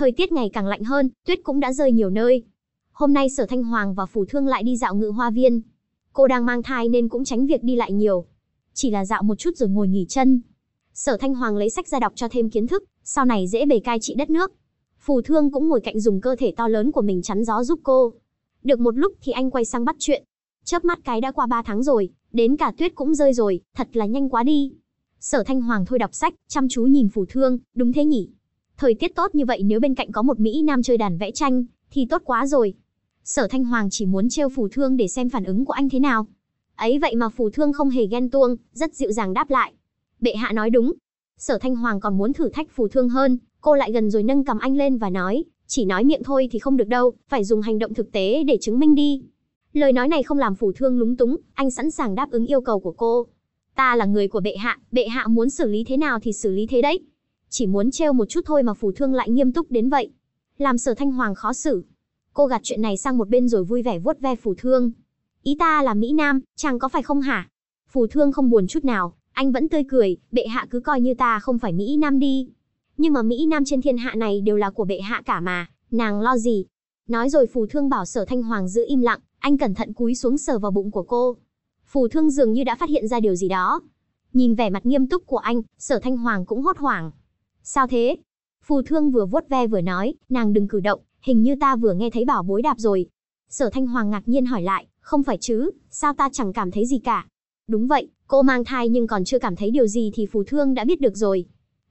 Thời tiết ngày càng lạnh hơn, tuyết cũng đã rơi nhiều nơi. Hôm nay Sở Thanh Hoàng và Phủ Thương lại đi dạo ngự hoa viên. Cô đang mang thai nên cũng tránh việc đi lại nhiều. Chỉ là dạo một chút rồi ngồi nghỉ chân. Sở Thanh Hoàng lấy sách ra đọc cho thêm kiến thức, sau này dễ bề cai trị đất nước. Phù Thương cũng ngồi cạnh dùng cơ thể to lớn của mình chắn gió giúp cô. Được một lúc thì anh quay sang bắt chuyện. Chớp mắt cái đã qua 3 tháng rồi, đến cả tuyết cũng rơi rồi, thật là nhanh quá đi. Sở Thanh Hoàng thôi đọc sách, chăm chú nhìn Phù Thương, đúng thế nhỉ? Thời tiết tốt như vậy nếu bên cạnh có một Mỹ Nam chơi đàn vẽ tranh, thì tốt quá rồi. Sở Thanh Hoàng chỉ muốn trêu phù thương để xem phản ứng của anh thế nào. Ấy vậy mà phù thương không hề ghen tuông, rất dịu dàng đáp lại. Bệ hạ nói đúng. Sở Thanh Hoàng còn muốn thử thách phù thương hơn, cô lại gần rồi nâng cầm anh lên và nói, chỉ nói miệng thôi thì không được đâu, phải dùng hành động thực tế để chứng minh đi. Lời nói này không làm phù thương lúng túng, anh sẵn sàng đáp ứng yêu cầu của cô. Ta là người của bệ hạ, bệ hạ muốn xử lý thế nào thì xử lý thế đấy. Chỉ muốn trêu một chút thôi mà phù thương lại nghiêm túc đến vậy. Làm sở thanh hoàng khó xử. Cô gạt chuyện này sang một bên rồi vui vẻ vuốt ve phù thương. Ý ta là Mỹ Nam, chàng có phải không hả? Phù thương không buồn chút nào, anh vẫn tươi cười, bệ hạ cứ coi như ta không phải Mỹ Nam đi. Nhưng mà Mỹ Nam trên thiên hạ này đều là của bệ hạ cả mà, nàng lo gì? Nói rồi phù thương bảo sở thanh hoàng giữ im lặng, anh cẩn thận cúi xuống sờ vào bụng của cô. Phù thương dường như đã phát hiện ra điều gì đó. Nhìn vẻ mặt nghiêm túc của anh, sở thanh hoàng cũng hốt hoảng. Sao thế? Phù thương vừa vuốt ve vừa nói, nàng đừng cử động, hình như ta vừa nghe thấy bảo bối đạp rồi. Sở Thanh Hoàng ngạc nhiên hỏi lại, không phải chứ, sao ta chẳng cảm thấy gì cả? Đúng vậy, cô mang thai nhưng còn chưa cảm thấy điều gì thì phù thương đã biết được rồi.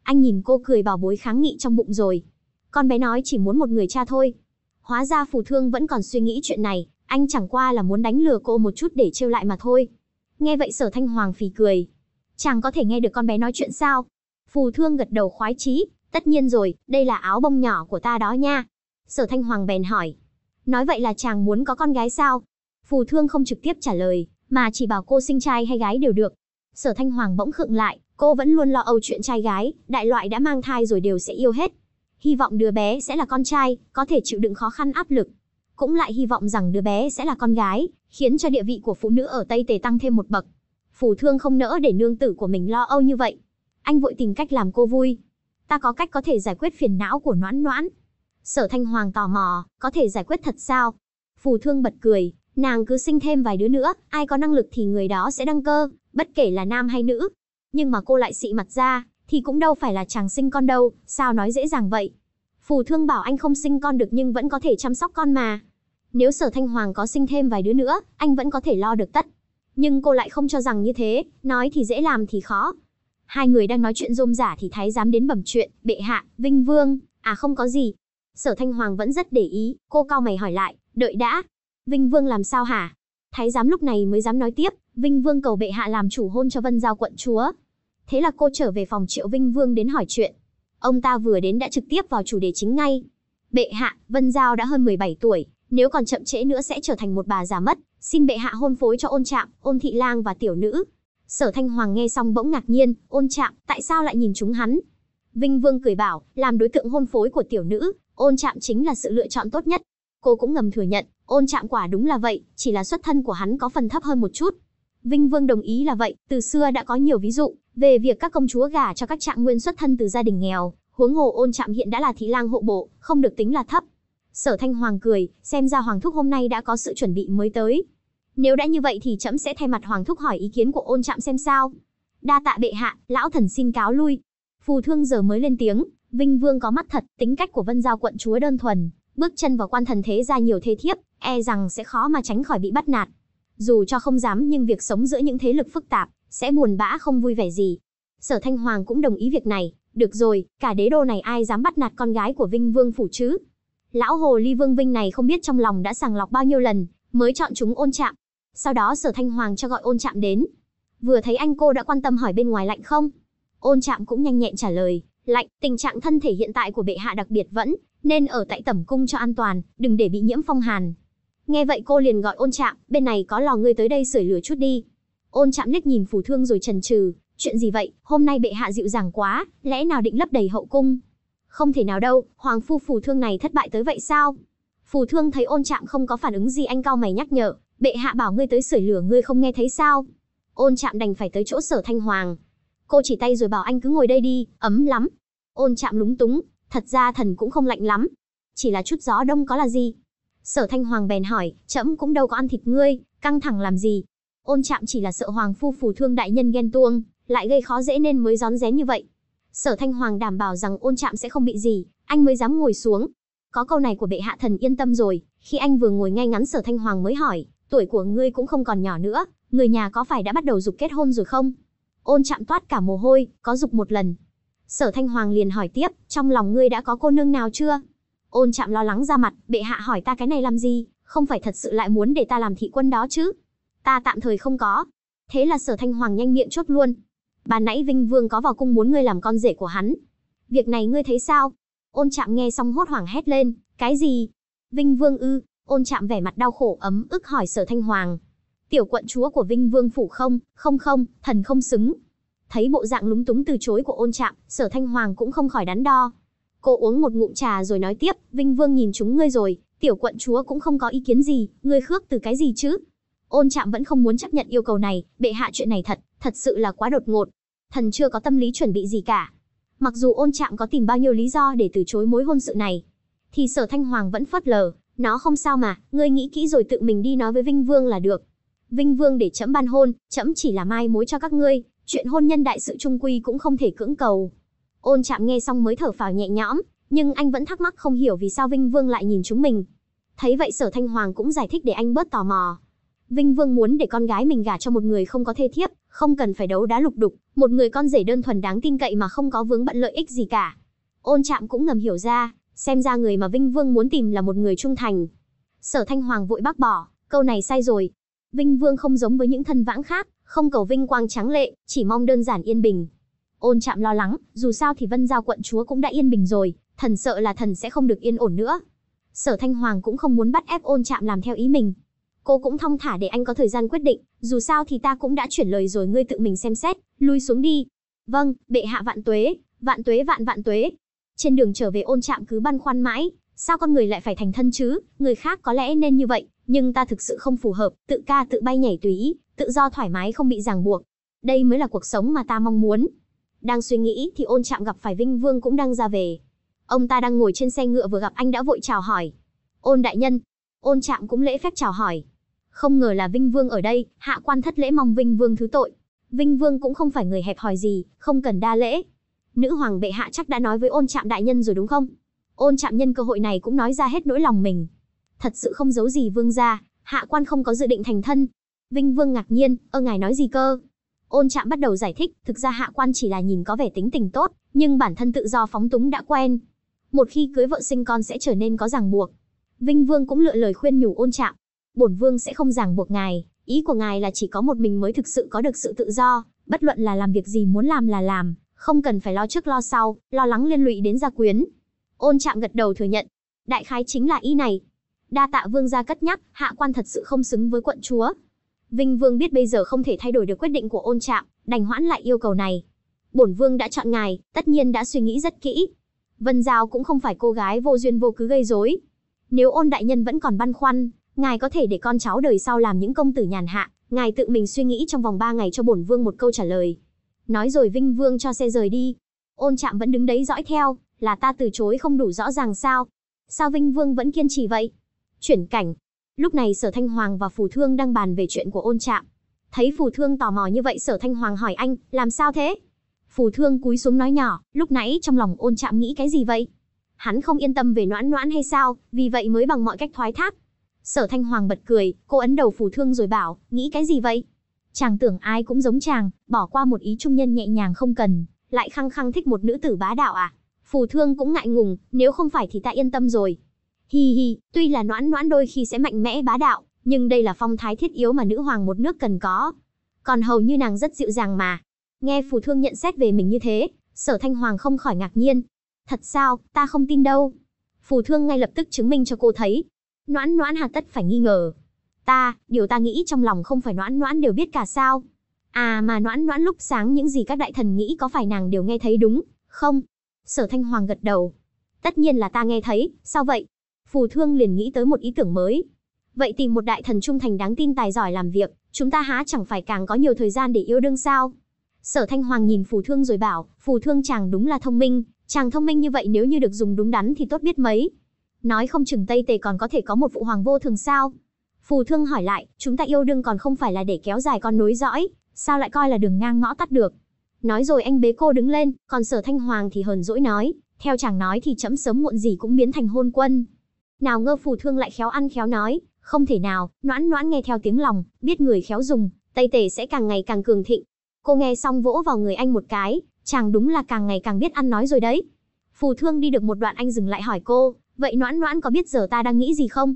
Anh nhìn cô cười bảo bối kháng nghị trong bụng rồi. Con bé nói chỉ muốn một người cha thôi. Hóa ra phù thương vẫn còn suy nghĩ chuyện này, anh chẳng qua là muốn đánh lừa cô một chút để trêu lại mà thôi. Nghe vậy sở thanh hoàng phì cười. Chàng có thể nghe được con bé nói chuyện sao? Phù Thương gật đầu khoái chí, tất nhiên rồi, đây là áo bông nhỏ của ta đó nha. Sở Thanh Hoàng bèn hỏi, nói vậy là chàng muốn có con gái sao? Phù Thương không trực tiếp trả lời, mà chỉ bảo cô sinh trai hay gái đều được. Sở Thanh Hoàng bỗng khựng lại, cô vẫn luôn lo âu chuyện trai gái, đại loại đã mang thai rồi đều sẽ yêu hết. Hy vọng đứa bé sẽ là con trai, có thể chịu đựng khó khăn áp lực. Cũng lại hy vọng rằng đứa bé sẽ là con gái, khiến cho địa vị của phụ nữ ở Tây Tề tăng thêm một bậc. Phù Thương không nỡ để nương tử của mình lo âu như vậy, anh vội tìm cách làm cô vui. Ta có cách có thể giải quyết phiền não của noãn noãn. Sở Thanh Hoàng tò mò, có thể giải quyết thật sao? Phù Thương bật cười, nàng cứ sinh thêm vài đứa nữa, ai có năng lực thì người đó sẽ đăng cơ, bất kể là nam hay nữ. Nhưng mà cô lại xị mặt ra, thì cũng đâu phải là chàng sinh con đâu, sao nói dễ dàng vậy? Phù Thương bảo anh không sinh con được nhưng vẫn có thể chăm sóc con mà. Nếu Sở Thanh Hoàng có sinh thêm vài đứa nữa, anh vẫn có thể lo được tất. Nhưng cô lại không cho rằng như thế, nói thì dễ làm thì khó, Hai người đang nói chuyện rôm giả thì thái giám đến bẩm chuyện, bệ hạ, vinh vương, à không có gì. Sở Thanh Hoàng vẫn rất để ý, cô cao mày hỏi lại, đợi đã. Vinh vương làm sao hả? Thái giám lúc này mới dám nói tiếp, Vinh vương cầu bệ hạ làm chủ hôn cho vân giao quận chúa. Thế là cô trở về phòng triệu Vinh vương đến hỏi chuyện. Ông ta vừa đến đã trực tiếp vào chủ đề chính ngay. Bệ hạ, Vân Giao đã hơn 17 tuổi, nếu còn chậm trễ nữa sẽ trở thành một bà già mất, xin bệ hạ hôn phối cho ôn trạm, ôn thị lang và tiểu nữ, Sở Thanh Hoàng nghe xong bỗng ngạc nhiên, ôn chạm, tại sao lại nhìn chúng hắn? Vinh Vương cười bảo, làm đối tượng hôn phối của tiểu nữ, ôn chạm chính là sự lựa chọn tốt nhất. Cô cũng ngầm thừa nhận, ôn chạm quả đúng là vậy, chỉ là xuất thân của hắn có phần thấp hơn một chút. Vinh Vương đồng ý là vậy, từ xưa đã có nhiều ví dụ về việc các công chúa gả cho các trạng nguyên xuất thân từ gia đình nghèo, huống hồ ôn chạm hiện đã là thị lang hộ bộ, không được tính là thấp. Sở Thanh Hoàng cười, xem ra Hoàng Thúc hôm nay đã có sự chuẩn bị mới tới. Nếu đã như vậy thì trẫm sẽ thay mặt hoàng thúc hỏi ý kiến của ôn trạm xem sao. Đa tạ bệ hạ, lão thần xin cáo lui. Phù thương giờ mới lên tiếng, Vinh Vương có mắt thật, tính cách của Vân Giao quận chúa đơn thuần, bước chân vào quan thần thế ra nhiều thế thiếp, e rằng sẽ khó mà tránh khỏi bị bắt nạt. Dù cho không dám nhưng việc sống giữa những thế lực phức tạp, sẽ buồn bã không vui vẻ gì. Sở Thanh Hoàng cũng đồng ý việc này, được rồi, cả đế đô này ai dám bắt nạt con gái của Vinh Vương phủ chứ? Lão hồ ly Vương Vinh này không biết trong lòng đã sàng lọc bao nhiêu lần, mới chọn chúng ôn trạm sau đó Sở Thanh Hoàng cho gọi ôn Trạm đến. Vừa thấy anh cô đã quan tâm hỏi bên ngoài lạnh không? Ôn Trạm cũng nhanh nhẹn trả lời, lạnh, tình trạng thân thể hiện tại của bệ hạ đặc biệt vẫn, nên ở tại tẩm cung cho an toàn, đừng để bị nhiễm phong hàn. Nghe vậy cô liền gọi ôn Trạm, bên này có lò ngươi tới đây sưởi lửa chút đi. Ôn Trạm liếc nhìn phù thương rồi trần trừ, chuyện gì vậy, hôm nay bệ hạ dịu dàng quá, lẽ nào định lấp đầy hậu cung? Không thể nào đâu, hoàng phu phù thương này thất bại tới vậy sao? Phù thương thấy ôn Trạm không có phản ứng gì anh cao mày nhắc nhở, bệ hạ bảo ngươi tới sưởi lửa ngươi không nghe thấy sao? Ôn chạm đành phải tới chỗ sở thanh hoàng. Cô chỉ tay rồi bảo anh cứ ngồi đây đi, ấm lắm. Ôn chạm lúng túng, thật ra thần cũng không lạnh lắm. Chỉ là chút gió đông có là gì? Sở thanh hoàng bèn hỏi, trẫm cũng đâu có ăn thịt ngươi, căng thẳng làm gì? Ôn chạm chỉ là sợ hoàng phu phù thương đại nhân ghen tuông, lại gây khó dễ nên mới rón rén như vậy. Sở thanh hoàng đảm bảo rằng ôn chạm sẽ không bị gì, anh mới dám ngồi xuống. Có câu này của bệ hạ thần yên tâm rồi, khi anh vừa ngồi ngay ngắn sở thanh hoàng mới hỏi, tuổi của ngươi cũng không còn nhỏ nữa, người nhà có phải đã bắt đầu dục kết hôn rồi không? Ôn chạm toát cả mồ hôi, có dục một lần. Sở Thanh Hoàng liền hỏi tiếp, trong lòng ngươi đã có cô nương nào chưa? Ôn chạm lo lắng ra mặt, bệ hạ hỏi ta cái này làm gì, không phải thật sự lại muốn để ta làm thị quân đó chứ? Ta tạm thời không có. Thế là sở Thanh Hoàng nhanh miệng chốt luôn. Bà nãy Vinh Vương có vào cung muốn ngươi làm con rể của hắn. Việc này ngươi thấy sao? Ôn chạm nghe xong hốt hoảng hét lên, cái gì? Vinh Vương ư, ôn chạm vẻ mặt đau khổ ấm ức hỏi sở thanh hoàng. Tiểu quận chúa của Vinh Vương phủ không, không không, thần không xứng. Thấy bộ dạng lúng túng từ chối của ôn chạm, sở thanh hoàng cũng không khỏi đắn đo. Cô uống một ngụm trà rồi nói tiếp, Vinh Vương nhìn chúng ngươi rồi, tiểu quận chúa cũng không có ý kiến gì, ngươi khước từ cái gì chứ? Ôn chạm vẫn không muốn chấp nhận yêu cầu này, bệ hạ chuyện này thật, thật sự là quá đột ngột. Thần chưa có tâm lý chuẩn bị gì cả. Mặc dù ôn chạm có tìm bao nhiêu lý do để từ chối mối hôn sự này, thì sở thanh hoàng vẫn phớt lờ, nó không sao mà, ngươi nghĩ kỹ rồi tự mình đi nói với Vinh Vương là được. Vinh Vương để chấm ban hôn, chấm chỉ là mai mối cho các ngươi, chuyện hôn nhân đại sự trung quy cũng không thể cưỡng cầu. Ôn Trạm nghe xong mới thở phào nhẹ nhõm, nhưng anh vẫn thắc mắc không hiểu vì sao Vinh Vương lại nhìn chúng mình. Thấy vậy Sở Thanh Hoàng cũng giải thích để anh bớt tò mò. Vinh Vương muốn để con gái mình gả cho một người không có thê thiếp, không cần phải đấu đá lục đục, một người con rể đơn thuần đáng tin cậy mà không có vướng bận lợi ích gì cả. Ôn Trạm cũng ngầm hiểu ra, xem ra người mà Vinh Vương muốn tìm là một người trung thành. Sở Thanh Hoàng vội bác bỏ, câu này sai rồi. Vinh Vương không giống với những thân vãng khác, không cầu vinh quang trắng lệ, chỉ mong đơn giản yên bình. Ôn chạm lo lắng, dù sao thì Vân Giao quận chúa cũng đã yên bình rồi, thần sợ là thần sẽ không được yên ổn nữa. Sở Thanh Hoàng cũng không muốn bắt ép Ôn chạm làm theo ý mình. Cô cũng thong thả để anh có thời gian quyết định, dù sao thì ta cũng đã chuyển lời rồi ngươi tự mình xem xét, lui xuống đi. Vâng, bệ hạ vạn tuế, vạn tuế vạn vạn tuế, trên đường trở về ôn trạm cứ băn khoăn mãi, sao con người lại phải thành thân chứ, người khác có lẽ nên như vậy, nhưng ta thực sự không phù hợp, tự ca tự bay nhảy tùy ý, tự do thoải mái không bị ràng buộc. Đây mới là cuộc sống mà ta mong muốn. Đang suy nghĩ thì ôn trạm gặp phải Vinh Vương cũng đang ra về. Ông ta đang ngồi trên xe ngựa vừa gặp anh đã vội chào hỏi. Ôn đại nhân. Ôn trạm cũng lễ phép chào hỏi. Không ngờ là Vinh Vương ở đây, hạ quan thất lễ mong Vinh Vương thứ tội. Vinh Vương cũng không phải người hẹp hòi gì, không cần đa lễ nữ hoàng bệ hạ chắc đã nói với ôn trạm đại nhân rồi đúng không? Ôn trạm nhân cơ hội này cũng nói ra hết nỗi lòng mình. Thật sự không giấu gì vương gia, hạ quan không có dự định thành thân. Vinh vương ngạc nhiên, ơ ngài nói gì cơ? Ôn trạm bắt đầu giải thích, thực ra hạ quan chỉ là nhìn có vẻ tính tình tốt, nhưng bản thân tự do phóng túng đã quen. Một khi cưới vợ sinh con sẽ trở nên có ràng buộc. Vinh vương cũng lựa lời khuyên nhủ ôn trạm. Bổn vương sẽ không ràng buộc ngài, ý của ngài là chỉ có một mình mới thực sự có được sự tự do, bất luận là làm việc gì muốn làm là làm, không cần phải lo trước lo sau, lo lắng liên lụy đến gia quyến. Ôn Trạm gật đầu thừa nhận, đại khái chính là ý này. Đa tạ vương gia cất nhắc, hạ quan thật sự không xứng với quận chúa. Vinh Vương biết bây giờ không thể thay đổi được quyết định của Ôn Trạm, đành hoãn lại yêu cầu này. Bổn vương đã chọn ngài, tất nhiên đã suy nghĩ rất kỹ. Vân Giao cũng không phải cô gái vô duyên vô cứ gây rối. Nếu Ôn đại nhân vẫn còn băn khoăn, ngài có thể để con cháu đời sau làm những công tử nhàn hạ, ngài tự mình suy nghĩ trong vòng 3 ngày cho bổn vương một câu trả lời. Nói rồi Vinh Vương cho xe rời đi. Ôn Trạm vẫn đứng đấy dõi theo, là ta từ chối không đủ rõ ràng sao? Sao Vinh Vương vẫn kiên trì vậy? Chuyển cảnh. Lúc này Sở Thanh Hoàng và Phù Thương đang bàn về chuyện của Ôn Trạm. Thấy Phù Thương tò mò như vậy Sở Thanh Hoàng hỏi anh, làm sao thế? Phù Thương cúi xuống nói nhỏ, lúc nãy trong lòng Ôn Trạm nghĩ cái gì vậy? Hắn không yên tâm về Noãn Noãn hay sao, vì vậy mới bằng mọi cách thoái thác. Sở Thanh Hoàng bật cười, cô ấn đầu Phù Thương rồi bảo, nghĩ cái gì vậy? Chàng tưởng ai cũng giống chàng, bỏ qua một ý trung nhân nhẹ nhàng không cần, lại khăng khăng thích một nữ tử bá đạo à? Phù Thương cũng ngại ngùng, nếu không phải thì ta yên tâm rồi. Hi hi, tuy là noãn noãn đôi khi sẽ mạnh mẽ bá đạo, nhưng đây là phong thái thiết yếu mà nữ hoàng một nước cần có. Còn hầu như nàng rất dịu dàng mà. Nghe Phù Thương nhận xét về mình như thế, Sở Thanh Hoàng không khỏi ngạc nhiên. Thật sao, ta không tin đâu. Phù Thương ngay lập tức chứng minh cho cô thấy. Noãn noãn hà tất phải nghi ngờ, ta, điều ta nghĩ trong lòng không phải noãn noãn đều biết cả sao. À mà noãn noãn lúc sáng những gì các đại thần nghĩ có phải nàng đều nghe thấy đúng, không? Sở Thanh Hoàng gật đầu. Tất nhiên là ta nghe thấy, sao vậy? Phù Thương liền nghĩ tới một ý tưởng mới. Vậy tìm một đại thần trung thành đáng tin tài giỏi làm việc, chúng ta há chẳng phải càng có nhiều thời gian để yêu đương sao? Sở Thanh Hoàng nhìn Phù Thương rồi bảo, Phù Thương chàng đúng là thông minh, chàng thông minh như vậy nếu như được dùng đúng đắn thì tốt biết mấy. Nói không chừng Tây Tề còn có thể có một phụ hoàng vô thường sao? Phù Thương hỏi lại, chúng ta yêu đương còn không phải là để kéo dài con nối dõi, sao lại coi là đường ngang ngõ tắt được? Nói rồi anh bế cô đứng lên, còn Sở Thanh Hoàng thì hờn dỗi nói, theo chàng nói thì chấm sớm muộn gì cũng biến thành hôn quân. Nào ngơ Phù Thương lại khéo ăn khéo nói, không thể nào, noãn noãn nghe theo tiếng lòng, biết người khéo dùng, Tây Tề sẽ càng ngày càng cường thịnh. Cô nghe xong vỗ vào người anh một cái, chàng đúng là càng ngày càng biết ăn nói rồi đấy. Phù Thương đi được một đoạn anh dừng lại hỏi cô, vậy noãn noãn có biết giờ ta đang nghĩ gì không?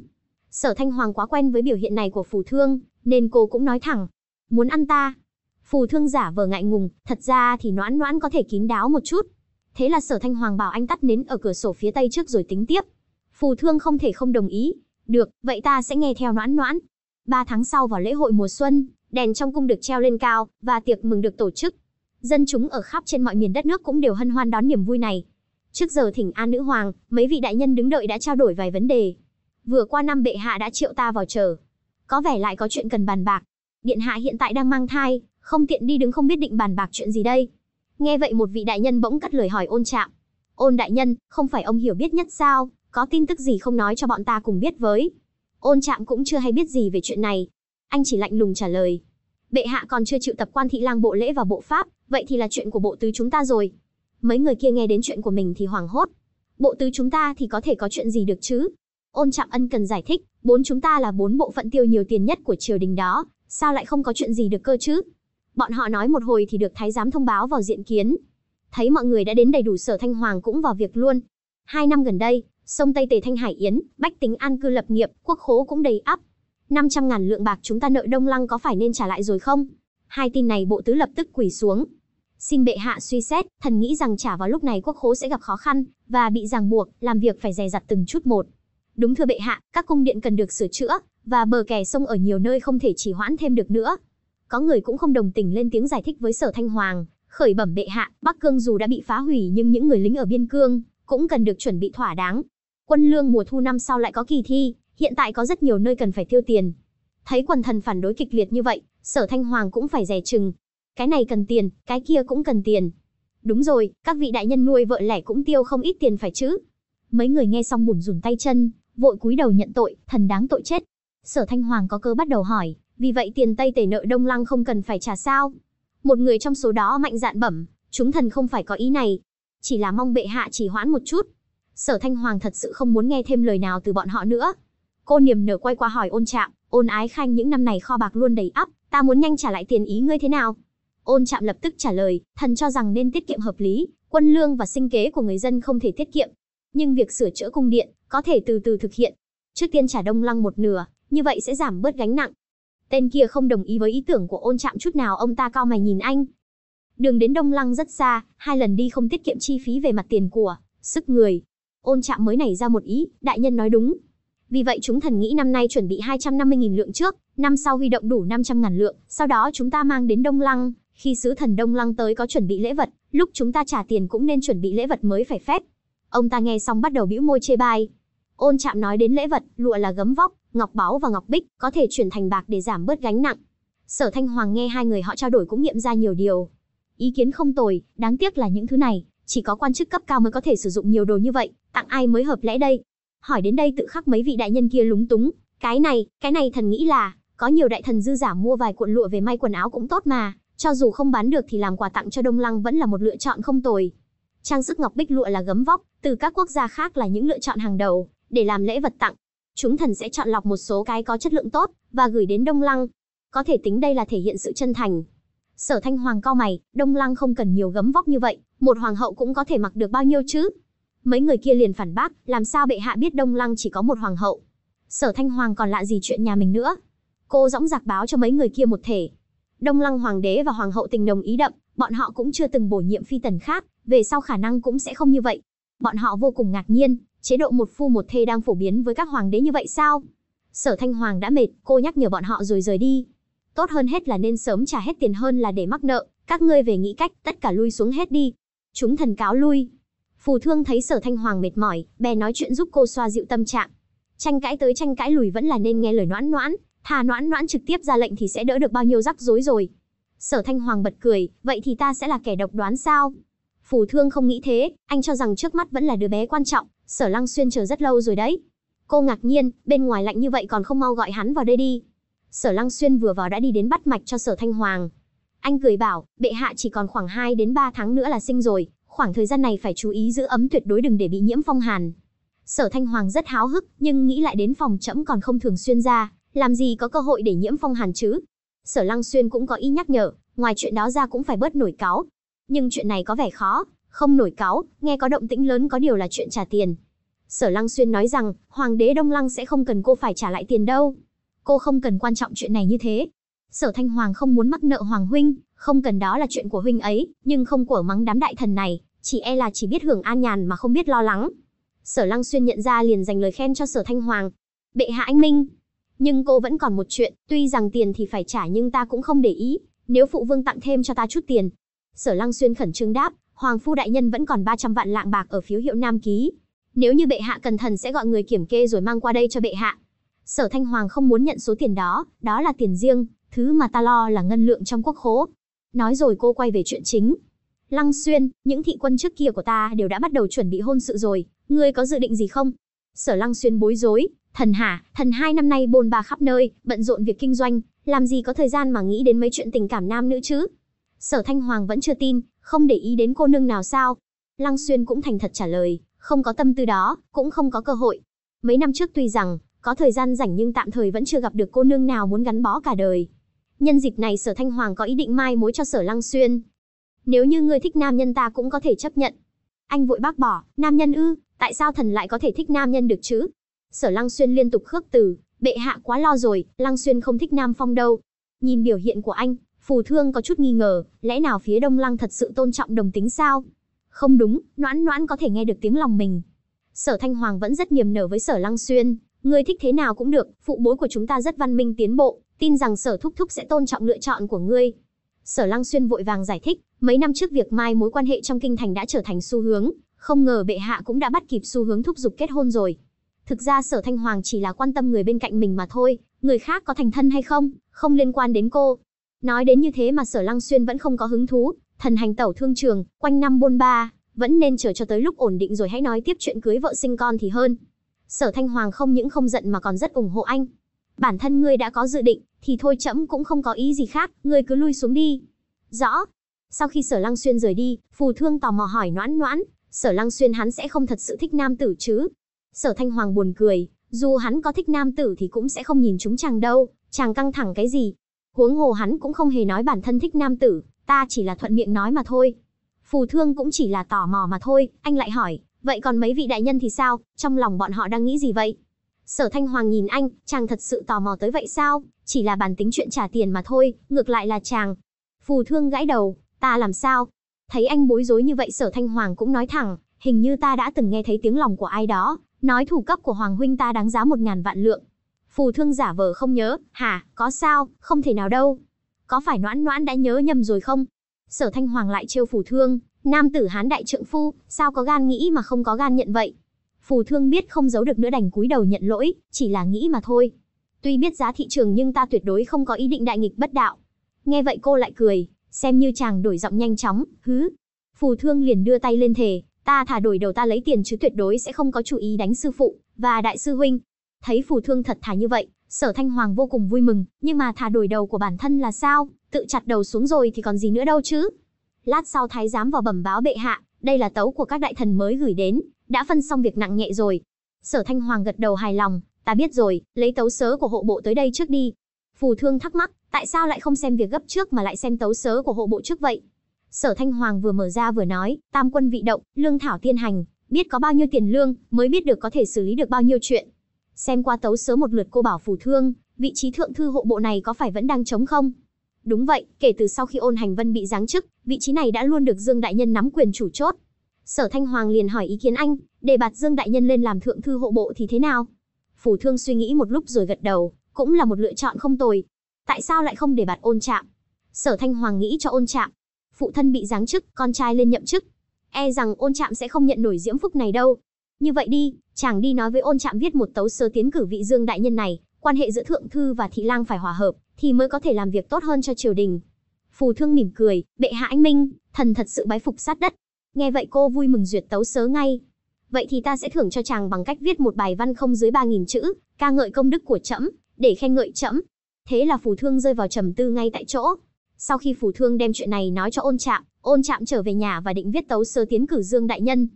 Sở Thanh Hoàng quá quen với biểu hiện này của phù thương, nên cô cũng nói thẳng, muốn ăn ta. Phù thương giả vờ ngại ngùng, thật ra thì noãn noãn có thể kín đáo một chút. Thế là sở thanh hoàng bảo anh tắt nến ở cửa sổ phía tây trước rồi tính tiếp. Phù thương không thể không đồng ý. Được, vậy ta sẽ nghe theo noãn noãn. Ba tháng sau vào lễ hội mùa xuân, đèn trong cung được treo lên cao, và tiệc mừng được tổ chức. Dân chúng ở khắp trên mọi miền đất nước cũng đều hân hoan đón niềm vui này. Trước giờ thỉnh an nữ hoàng, mấy vị đại nhân đứng đợi đã trao đổi vài vấn đề, vừa qua năm bệ hạ đã triệu ta vào chờ. Có vẻ lại có chuyện cần bàn bạc. Điện hạ hiện tại đang mang thai, không tiện đi đứng không biết định bàn bạc chuyện gì đây. Nghe vậy một vị đại nhân bỗng cắt lời hỏi ôn trạm. Ôn đại nhân, không phải ông hiểu biết nhất sao, có tin tức gì không nói cho bọn ta cùng biết với. Ôn trạm cũng chưa hay biết gì về chuyện này. Anh chỉ lạnh lùng trả lời. Bệ hạ còn chưa chịu tập quan thị lang bộ lễ và bộ pháp, vậy thì là chuyện của bộ tứ chúng ta rồi. Mấy người kia nghe đến chuyện của mình thì hoảng hốt. Bộ tứ chúng ta thì có thể có chuyện gì được chứ? Ôn Trạm Ân cần giải thích, bốn chúng ta là bốn bộ phận tiêu nhiều tiền nhất của triều đình đó, sao lại không có chuyện gì được cơ chứ? Bọn họ nói một hồi thì được thái giám thông báo vào diện kiến. Thấy mọi người đã đến đầy đủ sở Thanh Hoàng cũng vào việc luôn. Hai năm gần đây, sông Tây Tề Thanh Hải Yến, bách tính an cư lập nghiệp, quốc khố cũng đầy ắp. 500 ngàn lượng bạc chúng ta nợ Đông Lăng có phải nên trả lại rồi không? Hai tin này bộ tứ lập tức quỳ xuống. Xin bệ hạ suy xét, thần nghĩ rằng trả vào lúc này quốc khố sẽ gặp khó khăn, và bị ràng buộc, làm việc phải dè dặt từng chút một. Đúng thưa bệ hạ, các cung điện cần được sửa chữa, và bờ kè sông ở nhiều nơi không thể chỉ hoãn thêm được nữa. Có người cũng không đồng tình lên tiếng giải thích với Sở Thanh Hoàng, khởi bẩm bệ hạ, Bắc Cương dù đã bị phá hủy nhưng những người lính ở biên cương cũng cần được chuẩn bị thỏa đáng. Quân lương mùa thu năm sau lại có kỳ thi, hiện tại có rất nhiều nơi cần phải tiêu tiền. Thấy quần thần phản đối kịch liệt như vậy, Sở Thanh Hoàng cũng phải dè chừng. Cái này cần tiền, cái kia cũng cần tiền. Đúng rồi, các vị đại nhân nuôi vợ lẻ cũng tiêu không ít tiền phải chứ? Mấy người nghe xong bủn rủn tay chân, vội cúi đầu nhận tội, thần đáng tội chết. Sở Thanh Hoàng có cơ bắt đầu hỏi, vì vậy tiền Tây tể nợ Đông Lăng không cần phải trả sao? Một người trong số đó mạnh dạn bẩm, chúng thần không phải có ý này, chỉ là mong bệ hạ chỉ hoãn một chút. Sở Thanh Hoàng thật sự không muốn nghe thêm lời nào từ bọn họ nữa. Cô niềm nở quay qua hỏi ôn trạm, ôn ái khanh những năm này kho bạc luôn đầy ắp, ta muốn nhanh trả lại tiền ý ngươi thế nào? Ôn trạm lập tức trả lời, thần cho rằng nên tiết kiệm hợp lý, quân lương và sinh kế của người dân không thể tiết kiệm. Nhưng việc sửa chữa cung điện, có thể từ từ thực hiện. Trước tiên trả Đông Lăng một nửa, như vậy sẽ giảm bớt gánh nặng. Tên kia không đồng ý với ý tưởng của ôn chạm chút nào ông ta cao mày nhìn anh. Đường đến Đông Lăng rất xa, hai lần đi không tiết kiệm chi phí về mặt tiền của, sức người. Ôn chạm mới nảy ra một ý, đại nhân nói đúng. Vì vậy chúng thần nghĩ năm nay chuẩn bị 250.000 lượng trước, năm sau huy động đủ 500.000 lượng, sau đó chúng ta mang đến Đông Lăng. Khi sứ thần Đông Lăng tới có chuẩn bị lễ vật, lúc chúng ta trả tiền cũng nên chuẩn bị lễ vật mới phải phép. Ông ta nghe xong bắt đầu bĩu môi chê bai, Ôn chạm nói đến lễ vật, lụa là gấm vóc, ngọc báu và ngọc bích, có thể chuyển thành bạc để giảm bớt gánh nặng. Sở Thanh Hoàng nghe hai người họ trao đổi cũng nghiệm ra nhiều điều. Ý kiến không tồi, đáng tiếc là những thứ này, chỉ có quan chức cấp cao mới có thể sử dụng nhiều đồ như vậy, tặng ai mới hợp lẽ đây? Hỏi đến đây tự khắc mấy vị đại nhân kia lúng túng, cái này, cái này thần nghĩ là, có nhiều đại thần dư giả mua vài cuộn lụa về may quần áo cũng tốt mà, cho dù không bán được thì làm quà tặng cho Đông Lăng vẫn là một lựa chọn không tồi. Trang sức ngọc bích lụa là gấm vóc, từ các quốc gia khác là những lựa chọn hàng đầu, để làm lễ vật tặng. Chúng thần sẽ chọn lọc một số cái có chất lượng tốt và gửi đến Đông Lăng. Có thể tính đây là thể hiện sự chân thành. Sở Thanh Hoàng cao mày, Đông Lăng không cần nhiều gấm vóc như vậy, một hoàng hậu cũng có thể mặc được bao nhiêu chứ? Mấy người kia liền phản bác, làm sao bệ hạ biết Đông Lăng chỉ có một hoàng hậu? Sở Thanh Hoàng còn lạ gì chuyện nhà mình nữa? Cô dõng giạc báo cho mấy người kia một thể. Đông Lăng hoàng đế và hoàng hậu tình đồng ý đậm, bọn họ cũng chưa từng bổ nhiệm phi tần khác, về sau khả năng cũng sẽ không như vậy. Bọn họ vô cùng ngạc nhiên, Chế độ một phu một thê đang phổ biến với các hoàng đế như vậy sao? Sở Thanh Hoàng đã mệt, cô nhắc nhở bọn họ rồi rời đi. Tốt hơn hết là nên sớm trả hết tiền hơn là để mắc nợ, các ngươi về nghĩ cách, tất cả lui xuống hết đi. Chúng thần cáo lui. Phù Thương thấy Sở Thanh Hoàng mệt mỏi, bè nói chuyện giúp cô xoa dịu tâm trạng. Tranh cãi tới tranh cãi lùi vẫn là nên nghe lời Noãn Noãn, thà Noãn Noãn trực tiếp ra lệnh thì sẽ đỡ được bao nhiêu rắc rối rồi. Sở Thanh Hoàng bật cười, vậy thì ta sẽ là kẻ độc đoán sao? Phù Thương không nghĩ thế, anh cho rằng trước mắt vẫn là đứa bé quan trọng. Sở Lăng Xuyên chờ rất lâu rồi đấy. Cô ngạc nhiên, bên ngoài lạnh như vậy còn không mau gọi hắn vào đây đi. Sở Lăng Xuyên vừa vào đã đi đến bắt mạch cho Sở Thanh Hoàng. Anh cười bảo, bệ hạ chỉ còn khoảng 2 đến 3 tháng nữa là sinh rồi, khoảng thời gian này phải chú ý giữ ấm tuyệt đối đừng để bị nhiễm phong hàn. Sở Thanh Hoàng rất háo hức, nhưng nghĩ lại đến phòng trẫm còn không thường xuyên ra, làm gì có cơ hội để nhiễm phong hàn chứ. Sở Lăng Xuyên cũng có ý nhắc nhở, ngoài chuyện đó ra cũng phải bớt nổi cáo. Nhưng chuyện này có vẻ khó, không nổi cáo, nghe có động tĩnh lớn có điều là chuyện trả tiền. Sở Lăng Xuyên nói rằng, Hoàng đế Đông Lăng sẽ không cần cô phải trả lại tiền đâu. Cô không cần quan trọng chuyện này như thế. Sở Thanh Hoàng không muốn mắc nợ Hoàng Huynh, không cần đó là chuyện của Huynh ấy, nhưng không của mắng đám đại thần này, chỉ e là chỉ biết hưởng an nhàn mà không biết lo lắng. Sở Lăng Xuyên nhận ra liền dành lời khen cho Sở Thanh Hoàng. Bệ hạ anh Minh. Nhưng cô vẫn còn một chuyện, tuy rằng tiền thì phải trả nhưng ta cũng không để ý, nếu phụ vương tặng thêm cho ta chút tiền. Sở Lăng Xuyên khẩn trương đáp, Hoàng Phu Đại Nhân vẫn còn 300 vạn lạng bạc ở phiếu hiệu Nam Ký. Nếu như bệ hạ cần thần sẽ gọi người kiểm kê rồi mang qua đây cho bệ hạ. Sở Thanh Hoàng không muốn nhận số tiền đó, đó là tiền riêng, thứ mà ta lo là ngân lượng trong quốc khố. Nói rồi cô quay về chuyện chính. Lăng Xuyên, những thị quân trước kia của ta đều đã bắt đầu chuẩn bị hôn sự rồi, ngươi có dự định gì không? Sở Lăng Xuyên bối rối, thần hả, thần hai năm nay bồn bà khắp nơi, bận rộn việc kinh doanh, làm gì có thời gian mà nghĩ đến mấy chuyện tình cảm nam nữ chứ? Sở Thanh Hoàng vẫn chưa tin, không để ý đến cô nương nào sao? Lăng Xuyên cũng thành thật trả lời, không có tâm tư đó, cũng không có cơ hội. Mấy năm trước tuy rằng, có thời gian rảnh nhưng tạm thời vẫn chưa gặp được cô nương nào muốn gắn bó cả đời. Nhân dịp này sở Thanh Hoàng có ý định mai mối cho sở Lăng Xuyên. Nếu như ngươi thích nam nhân ta cũng có thể chấp nhận. Anh vội bác bỏ, nam nhân ư, tại sao thần lại có thể thích nam nhân được chứ? Sở Lăng Xuyên liên tục khước từ, bệ hạ quá lo rồi, Lăng Xuyên không thích nam phong đâu. Nhìn biểu hiện của anh, Phù Thương có chút nghi ngờ, lẽ nào phía Đông Lăng thật sự tôn trọng đồng tính sao? Không đúng, Noãn Noãn có thể nghe được tiếng lòng mình. Sở Thanh Hoàng vẫn rất niềm nở với Sở Lăng Xuyên, người thích thế nào cũng được, phụ bối của chúng ta rất văn minh tiến bộ, tin rằng Sở Thúc Thúc sẽ tôn trọng lựa chọn của ngươi. Sở Lăng Xuyên vội vàng giải thích, mấy năm trước việc mai mối quan hệ trong kinh thành đã trở thành xu hướng, không ngờ bệ hạ cũng đã bắt kịp xu hướng thúc giục kết hôn rồi. Thực ra Sở Thanh Hoàng chỉ là quan tâm người bên cạnh mình mà thôi, người khác có thành thân hay không, không liên quan đến cô, Nói đến như thế mà Sở Lăng Xuyên vẫn không có hứng thú, thần hành tẩu thương trường, quanh năm bôn ba, vẫn nên chờ cho tới lúc ổn định rồi hãy nói tiếp chuyện cưới vợ sinh con thì hơn. Sở Thanh Hoàng không những không giận mà còn rất ủng hộ anh. Bản thân ngươi đã có dự định, thì thôi trẫm cũng không có ý gì khác, ngươi cứ lui xuống đi. Rõ. Sau khi Sở Lăng Xuyên rời đi, Phù Thương tò mò hỏi Noãn Noãn, Sở Lăng Xuyên hắn sẽ không thật sự thích nam tử chứ? Sở Thanh Hoàng buồn cười, dù hắn có thích nam tử thì cũng sẽ không nhìn chúng chàng đâu, chàng căng thẳng cái gì, Huống hồ hắn cũng không hề nói bản thân thích nam tử, ta chỉ là thuận miệng nói mà thôi. Phù thương cũng chỉ là tò mò mà thôi, anh lại hỏi, vậy còn mấy vị đại nhân thì sao, trong lòng bọn họ đang nghĩ gì vậy? Sở Thanh Hoàng nhìn anh, chàng thật sự tò mò tới vậy sao, chỉ là bàn tính chuyện trả tiền mà thôi, ngược lại là chàng. Phù thương gãi đầu, ta làm sao? Thấy anh bối rối như vậy Sở Thanh Hoàng cũng nói thẳng, hình như ta đã từng nghe thấy tiếng lòng của ai đó, nói thủ cấp của Hoàng huynh ta đáng giá một ngàn vạn lượng, Phù thương giả vờ không nhớ, hả, có sao, không thể nào đâu. Có phải noãn noãn đã nhớ nhầm rồi không? Sở Thanh Hoàng lại trêu phù thương, nam tử hán đại trượng phu, sao có gan nghĩ mà không có gan nhận vậy? Phù thương biết không giấu được nữa đành cúi đầu nhận lỗi, chỉ là nghĩ mà thôi. Tuy biết giá thị trường nhưng ta tuyệt đối không có ý định đại nghịch bất đạo. Nghe vậy cô lại cười, xem như chàng đổi giọng nhanh chóng, hứ. Phù thương liền đưa tay lên thề, ta thả đổi đầu ta lấy tiền chứ tuyệt đối sẽ không có chủ ý đánh sư phụ và đại sư huynh. Thấy phù thương thật thà như vậy, sở thanh hoàng vô cùng vui mừng, nhưng mà thà đổi đầu của bản thân là sao, tự chặt đầu xuống rồi thì còn gì nữa đâu chứ. Lát sau thái giám vào bẩm báo bệ hạ, đây là tấu của các đại thần mới gửi đến, đã phân xong việc nặng nhẹ rồi. Sở thanh hoàng gật đầu hài lòng, ta biết rồi, lấy tấu sớ của hộ bộ tới đây trước đi. Phù thương thắc mắc, tại sao lại không xem việc gấp trước mà lại xem tấu sớ của hộ bộ trước vậy? Sở Thanh Hoàng vừa mở ra vừa nói, tam quân vị động, lương thảo tiên hành, biết có bao nhiêu tiền lương, mới biết được có thể xử lý được bao nhiêu chuyện. Xem qua tấu sớ một lượt cô bảo phủ thương, vị trí thượng thư hộ bộ này có phải vẫn đang trống không? Đúng vậy, kể từ sau khi ôn hành vân bị giáng chức, vị trí này đã luôn được Dương Đại Nhân nắm quyền chủ chốt. Sở Thanh Hoàng liền hỏi ý kiến anh, để bạt Dương Đại Nhân lên làm thượng thư hộ bộ thì thế nào? Phủ thương suy nghĩ một lúc rồi gật đầu, cũng là một lựa chọn không tồi. Tại sao lại không để bạt ôn trạm? Sở Thanh Hoàng nghĩ cho ôn trạm. Phụ thân bị giáng chức, con trai lên nhậm chức. E rằng ôn trạm sẽ không nhận nổi diễm phúc này đâu. Như vậy đi, chàng đi nói với ôn trạm viết một tấu sớ tiến cử vị dương đại nhân này, quan hệ giữa thượng thư và thị lang phải hòa hợp, thì mới có thể làm việc tốt hơn cho triều đình. Phù thương mỉm cười, bệ hạ anh minh, thần thật sự bái phục sát đất. Nghe vậy cô vui mừng duyệt tấu sớ ngay. Vậy thì ta sẽ thưởng cho chàng bằng cách viết một bài văn không dưới ba nghìn chữ, ca ngợi công đức của trẫm, để khen ngợi trẫm. Thế là phù thương rơi vào trầm tư ngay tại chỗ. Sau khi phù thương đem chuyện này nói cho ôn trạm, ôn trạm trở về nhà và định viết tấu sớ tiến cử Dương Đại Nhân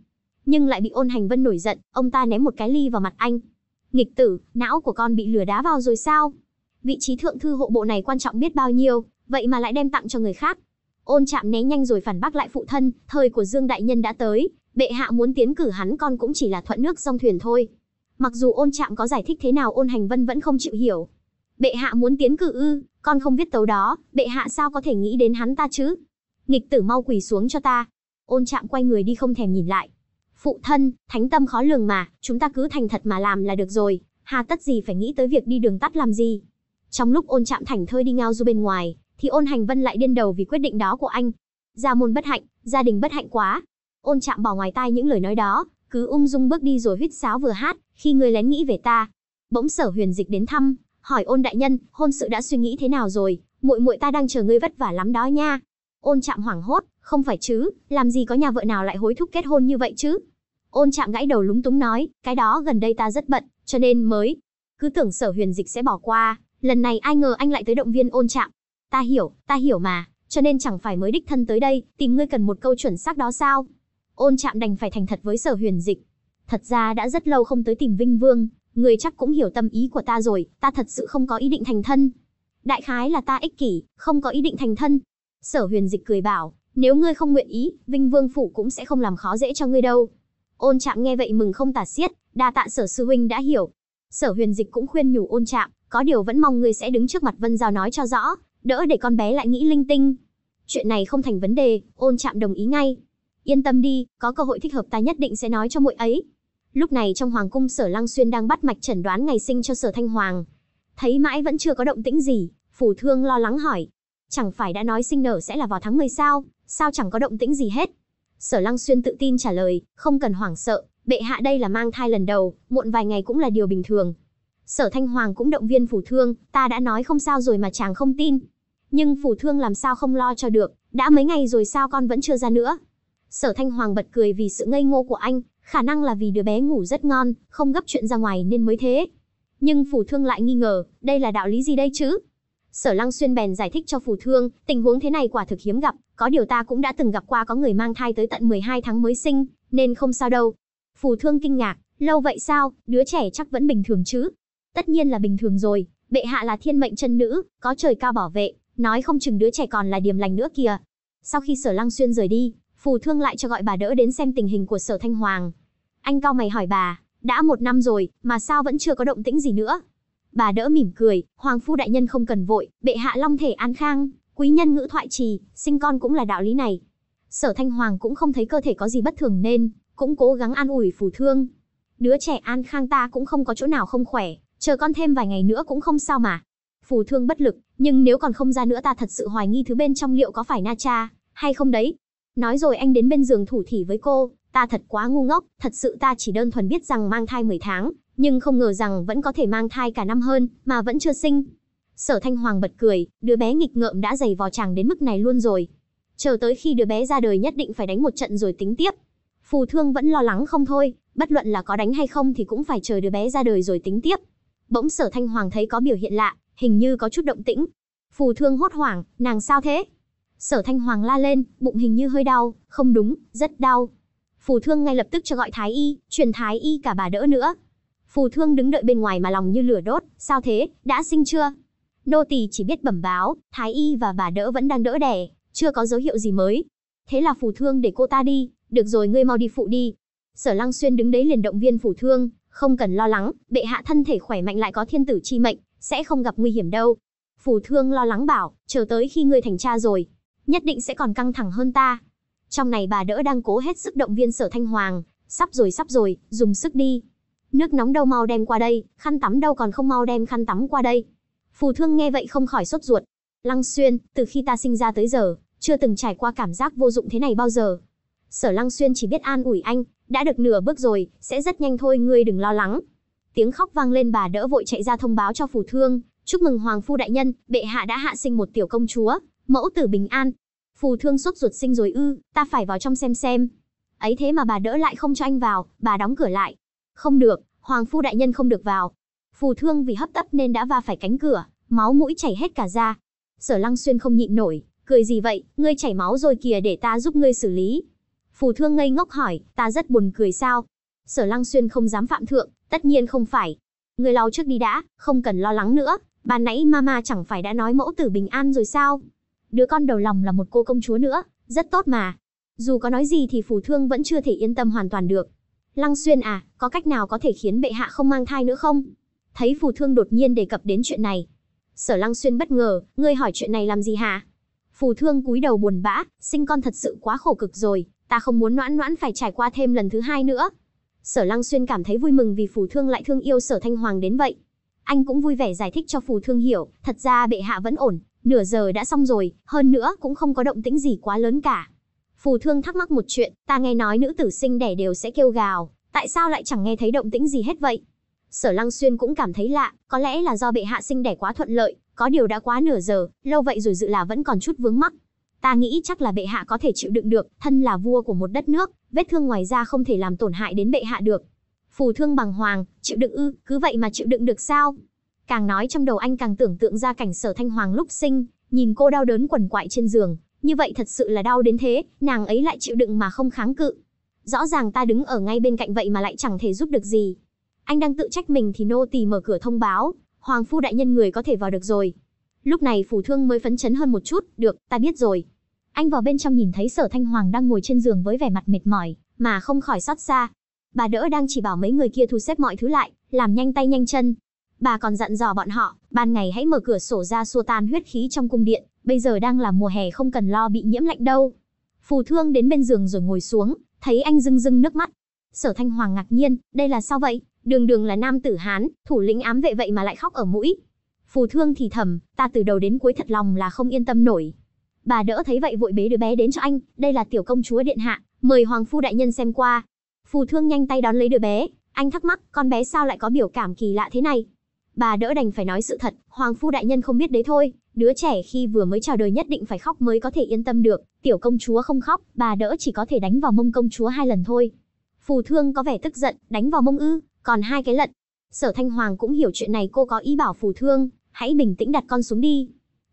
nhưng lại bị ôn hành vân nổi giận, ông ta ném một cái ly vào mặt anh. Nghịch tử, não của con bị lửa đá vào rồi sao? Vị trí thượng thư hộ bộ này quan trọng biết bao nhiêu, vậy mà lại đem tặng cho người khác. Ôn chạm né nhanh rồi phản bác lại phụ thân, thời của Dương Đại Nhân đã tới, bệ hạ muốn tiến cử hắn con cũng chỉ là thuận nước dòng thuyền thôi. Mặc dù ôn chạm có giải thích thế nào ôn hành vân vẫn không chịu hiểu. Bệ hạ muốn tiến cử ư, con không biết tấu đó, bệ hạ sao có thể nghĩ đến hắn ta chứ? Nghịch tử mau quỳ xuống cho ta. Ôn chạm quay người đi không thèm nhìn lại Phụ thân, thánh tâm khó lường mà, chúng ta cứ thành thật mà làm là được rồi, hà tất gì phải nghĩ tới việc đi đường tắt làm gì. Trong lúc ôn chạm thảnh thơi đi ngao du bên ngoài, thì ôn hành vân lại điên đầu vì quyết định đó của anh. Gia môn bất hạnh, gia đình bất hạnh quá. Ôn chạm bỏ ngoài tai những lời nói đó, cứ ung dung bước đi rồi huýt sáo vừa hát, khi người lén nghĩ về ta. Bỗng sở huyền dịch đến thăm, hỏi ôn đại nhân, hôn sự đã suy nghĩ thế nào rồi, muội muội ta đang chờ ngươi vất vả lắm đó nha. Ôn chạm hoảng hốt, không phải chứ, làm gì có nhà vợ nào lại hối thúc kết hôn như vậy chứ? Ôn chạm gãy đầu lúng túng nói, cái đó gần đây ta rất bận, cho nên mới. Cứ tưởng sở huyền dịch sẽ bỏ qua, lần này ai ngờ anh lại tới động viên ôn chạm. Ta hiểu, ta hiểu mà, cho nên chẳng phải mới đích thân tới đây, tìm ngươi cần một câu chuẩn xác đó sao? Ôn chạm đành phải thành thật với sở huyền dịch. Thật ra đã rất lâu không tới tìm Vinh Vương, người chắc cũng hiểu tâm ý của ta rồi, ta thật sự không có ý định thành thân. Đại khái là ta ích kỷ, không có ý định thành thân. Sở huyền dịch cười bảo, nếu ngươi không nguyện ý, Vinh Vương phủ cũng sẽ không làm khó dễ cho ngươi đâu. Ôn Trạm nghe vậy mừng không tả xiết, đa tạ Sở sư huynh đã hiểu. Sở Huyền Dịch cũng khuyên nhủ Ôn Trạm, có điều vẫn mong ngươi sẽ đứng trước mặt Vân Giao nói cho rõ, đỡ để con bé lại nghĩ linh tinh. Chuyện này không thành vấn đề, Ôn Trạm đồng ý ngay. Yên tâm đi, có cơ hội thích hợp ta nhất định sẽ nói cho muội ấy. Lúc này trong hoàng cung Sở Lăng Xuyên đang bắt mạch chẩn đoán ngày sinh cho Sở Thanh Hoàng. Thấy mãi vẫn chưa có động tĩnh gì, phủ Thương lo lắng hỏi, Chẳng phải đã nói sinh nở sẽ là vào tháng 10 sao, sao chẳng có động tĩnh gì hết. Sở Lăng Xuyên tự tin trả lời, không cần hoảng sợ, bệ hạ đây là mang thai lần đầu, muộn vài ngày cũng là điều bình thường. Sở Thanh Hoàng cũng động viên phủ thương, ta đã nói không sao rồi mà chàng không tin. Nhưng phủ thương làm sao không lo cho được, đã mấy ngày rồi sao con vẫn chưa ra nữa. Sở Thanh Hoàng bật cười vì sự ngây ngô của anh, khả năng là vì đứa bé ngủ rất ngon, không gấp chuyện ra ngoài nên mới thế. Nhưng phủ thương lại nghi ngờ, đây là đạo lý gì đây chứ? Sở Lăng Xuyên bèn giải thích cho Phù Thương, tình huống thế này quả thực hiếm gặp, có điều ta cũng đã từng gặp qua có người mang thai tới tận 12 tháng mới sinh, nên không sao đâu. Phù Thương kinh ngạc, lâu vậy sao, đứa trẻ chắc vẫn bình thường chứ? Tất nhiên là bình thường rồi, bệ hạ là thiên mệnh chân nữ, có trời cao bảo vệ, nói không chừng đứa trẻ còn là điềm lành nữa kìa. Sau khi Sở Lăng Xuyên rời đi, Phù Thương lại cho gọi bà đỡ đến xem tình hình của Sở Thanh Hoàng. Anh cao mày hỏi bà, đã một năm rồi, mà sao vẫn chưa có động tĩnh gì nữa? Bà đỡ mỉm cười, Hoàng Phu Đại Nhân không cần vội, bệ hạ long thể an khang, quý nhân ngữ thoại trì, sinh con cũng là đạo lý này. Sở Thanh Hoàng cũng không thấy cơ thể có gì bất thường nên, cũng cố gắng an ủi phù thương. Đứa trẻ an khang ta cũng không có chỗ nào không khỏe, chờ con thêm vài ngày nữa cũng không sao mà. Phù thương bất lực, nhưng nếu còn không ra nữa ta thật sự hoài nghi thứ bên trong liệu có phải na cha, hay không đấy. Nói rồi anh đến bên giường thủ thỉ với cô, ta thật quá ngu ngốc, thật sự ta chỉ đơn thuần biết rằng mang thai 10 tháng, nhưng không ngờ rằng vẫn có thể mang thai cả năm hơn, mà vẫn chưa sinh. Sở Thanh Hoàng bật cười, đứa bé nghịch ngợm đã dày vò chàng đến mức này luôn rồi. Chờ tới khi đứa bé ra đời nhất định phải đánh một trận rồi tính tiếp. Phù Thương vẫn lo lắng không thôi, bất luận là có đánh hay không thì cũng phải chờ đứa bé ra đời rồi tính tiếp. Bỗng Sở Thanh Hoàng thấy có biểu hiện lạ, hình như có chút động tĩnh. Phù Thương hốt hoảng, nàng sao thế? Sở Thanh Hoàng la lên, bụng hình như hơi đau, không đúng, rất đau. Phù Thương ngay lập tức cho gọi thái y, truyền thái y cả bà đỡ nữa. Phù thương đứng đợi bên ngoài mà lòng như lửa đốt, sao thế, đã sinh chưa? Nô tỳ chỉ biết bẩm báo, thái y và bà đỡ vẫn đang đỡ đẻ, chưa có dấu hiệu gì mới. Thế là phù thương để cô ta đi, được rồi ngươi mau đi phụ đi. Sở Lăng Xuyên đứng đấy liền động viên phù thương, không cần lo lắng, bệ hạ thân thể khỏe mạnh lại có thiên tử chi mệnh, sẽ không gặp nguy hiểm đâu. Phù thương lo lắng bảo, chờ tới khi ngươi thành cha rồi, nhất định sẽ còn căng thẳng hơn ta. Trong này bà đỡ đang cố hết sức động viên sở thanh hoàng, sắp rồi sắp rồi, dùng sức đi. Nước nóng đâu mau đem qua đây, khăn tắm đâu còn không mau đem khăn tắm qua đây. Phù thương nghe vậy không khỏi sốt ruột. Lăng xuyên, từ khi ta sinh ra tới giờ, chưa từng trải qua cảm giác vô dụng thế này bao giờ. Sở lăng xuyên chỉ biết an ủi anh, đã được nửa bước rồi, sẽ rất nhanh thôi ngươi đừng lo lắng. Tiếng khóc vang lên bà đỡ vội chạy ra thông báo cho phù thương, chúc mừng hoàng phu đại nhân, bệ hạ đã hạ sinh một tiểu công chúa, mẫu tử bình an. Phù thương sốt ruột sinh rồi ư, ta phải vào trong xem xem. Ấy thế mà bà đỡ lại không cho anh vào, bà đóng cửa lại, không được, hoàng phu đại nhân không được vào. Phù thương vì hấp tấp nên đã va phải cánh cửa, máu mũi chảy hết cả ra. Sở Lăng Xuyên không nhịn nổi, cười gì vậy, ngươi chảy máu rồi kìa để ta giúp ngươi xử lý. Phù thương ngây ngốc hỏi, ta rất buồn cười sao? Sở Lăng Xuyên không dám phạm thượng, tất nhiên không phải. Ngươi lau trước đi đã, không cần lo lắng nữa, bà nãy mama chẳng phải đã nói mẫu tử bình an rồi sao? Đứa con đầu lòng là một cô công chúa nữa, rất tốt mà. Dù có nói gì thì phù thương vẫn chưa thể yên tâm hoàn toàn được, Lăng Xuyên à, có cách nào có thể khiến bệ hạ không mang thai nữa không? Thấy Phù Thương đột nhiên đề cập đến chuyện này. Sở Lăng Xuyên bất ngờ, ngươi hỏi chuyện này làm gì hả? Phù Thương cúi đầu buồn bã, sinh con thật sự quá khổ cực rồi, ta không muốn noãn noãn phải trải qua thêm lần thứ hai nữa. Sở Lăng Xuyên cảm thấy vui mừng vì Phù Thương lại thương yêu Sở Thanh Hoàng đến vậy. Anh cũng vui vẻ giải thích cho Phù Thương hiểu, thật ra bệ hạ vẫn ổn, nửa giờ đã xong rồi, hơn nữa cũng không có động tĩnh gì quá lớn cả. Phù Thương thắc mắc một chuyện, ta nghe nói nữ tử sinh đẻ đều sẽ kêu gào, tại sao lại chẳng nghe thấy động tĩnh gì hết vậy? Sở Lăng Xuyên cũng cảm thấy lạ, có lẽ là do bệ hạ sinh đẻ quá thuận lợi, có điều đã quá nửa giờ, lâu vậy rồi dự là vẫn còn chút vướng mắc. Ta nghĩ chắc là bệ hạ có thể chịu đựng được, thân là vua của một đất nước, vết thương ngoài ra không thể làm tổn hại đến bệ hạ được. Phù Thương bằng hoàng, chịu đựng ư, cứ vậy mà chịu đựng được sao? Càng nói trong đầu anh càng tưởng tượng ra cảnh Sở Thanh Hoàng lúc sinh, nhìn cô đau đớn quằn quại trên giường, như vậy thật sự là đau đến thế, nàng ấy lại chịu đựng mà không kháng cự. Rõ ràng ta đứng ở ngay bên cạnh vậy mà lại chẳng thể giúp được gì. Anh đang tự trách mình thì nô tỳ mở cửa thông báo, hoàng phu đại nhân người có thể vào được rồi. Lúc này phủ thương mới phấn chấn hơn một chút, được, ta biết rồi. Anh vào bên trong nhìn thấy sở thanh hoàng đang ngồi trên giường với vẻ mặt mệt mỏi, mà không khỏi xót xa. Bà đỡ đang chỉ bảo mấy người kia thu xếp mọi thứ lại, làm nhanh tay nhanh chân. Bà còn dặn dò bọn họ, ban ngày hãy mở cửa sổ ra xua tan huyết khí trong cung điện, bây giờ đang là mùa hè không cần lo bị nhiễm lạnh đâu. Phù Thương đến bên giường rồi ngồi xuống, thấy anh rưng rưng nước mắt. Sở Thanh Hoàng ngạc nhiên, đây là sao vậy? Đường đường là nam tử Hán, thủ lĩnh ám vệ vậy mà lại khóc ở mũi. Phù Thương thì thầm, ta từ đầu đến cuối thật lòng là không yên tâm nổi. Bà đỡ thấy vậy vội bế đứa bé đến cho anh, đây là tiểu công chúa điện hạ, mời hoàng phu đại nhân xem qua. Phù Thương nhanh tay đón lấy đứa bé, anh thắc mắc, con bé sao lại có biểu cảm kỳ lạ thế này? Bà đỡ đành phải nói sự thật, Hoàng Phu Đại Nhân không biết đấy thôi, đứa trẻ khi vừa mới chào đời nhất định phải khóc mới có thể yên tâm được, tiểu công chúa không khóc, bà đỡ chỉ có thể đánh vào mông công chúa hai lần thôi. Phù thương có vẻ tức giận, đánh vào mông ư, còn hai cái lận. Sở Thanh Hoàng cũng hiểu chuyện này cô có ý bảo phù thương, hãy bình tĩnh đặt con xuống đi.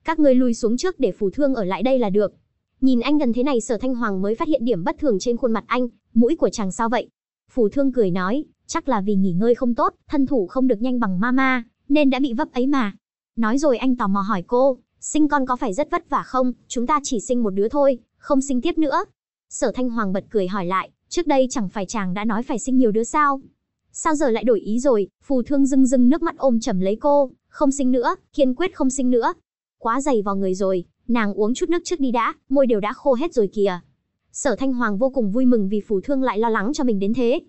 Các người lùi xuống trước để phù thương ở lại đây là được. Nhìn anh gần thế này sở thanh hoàng mới phát hiện điểm bất thường trên khuôn mặt anh, mũi của chàng sao vậy? Phù thương cười nói, chắc là vì nghỉ ngơi không tốt, thân thủ không được nhanh bằng mama, nên đã bị vấp ấy mà. Nói rồi anh tò mò hỏi cô, sinh con có phải rất vất vả không, chúng ta chỉ sinh một đứa thôi, không sinh tiếp nữa. Sở Thanh Hoàng bật cười hỏi lại, trước đây chẳng phải chàng đã nói phải sinh nhiều đứa sao? Sao giờ lại đổi ý rồi, phù thương rưng rưng nước mắt ôm chầm lấy cô, không sinh nữa, kiên quyết không sinh nữa. Quá dày vào người rồi, nàng uống chút nước trước đi đã, môi đều đã khô hết rồi kìa. Sở Thanh Hoàng vô cùng vui mừng vì phù thương lại lo lắng cho mình đến thế.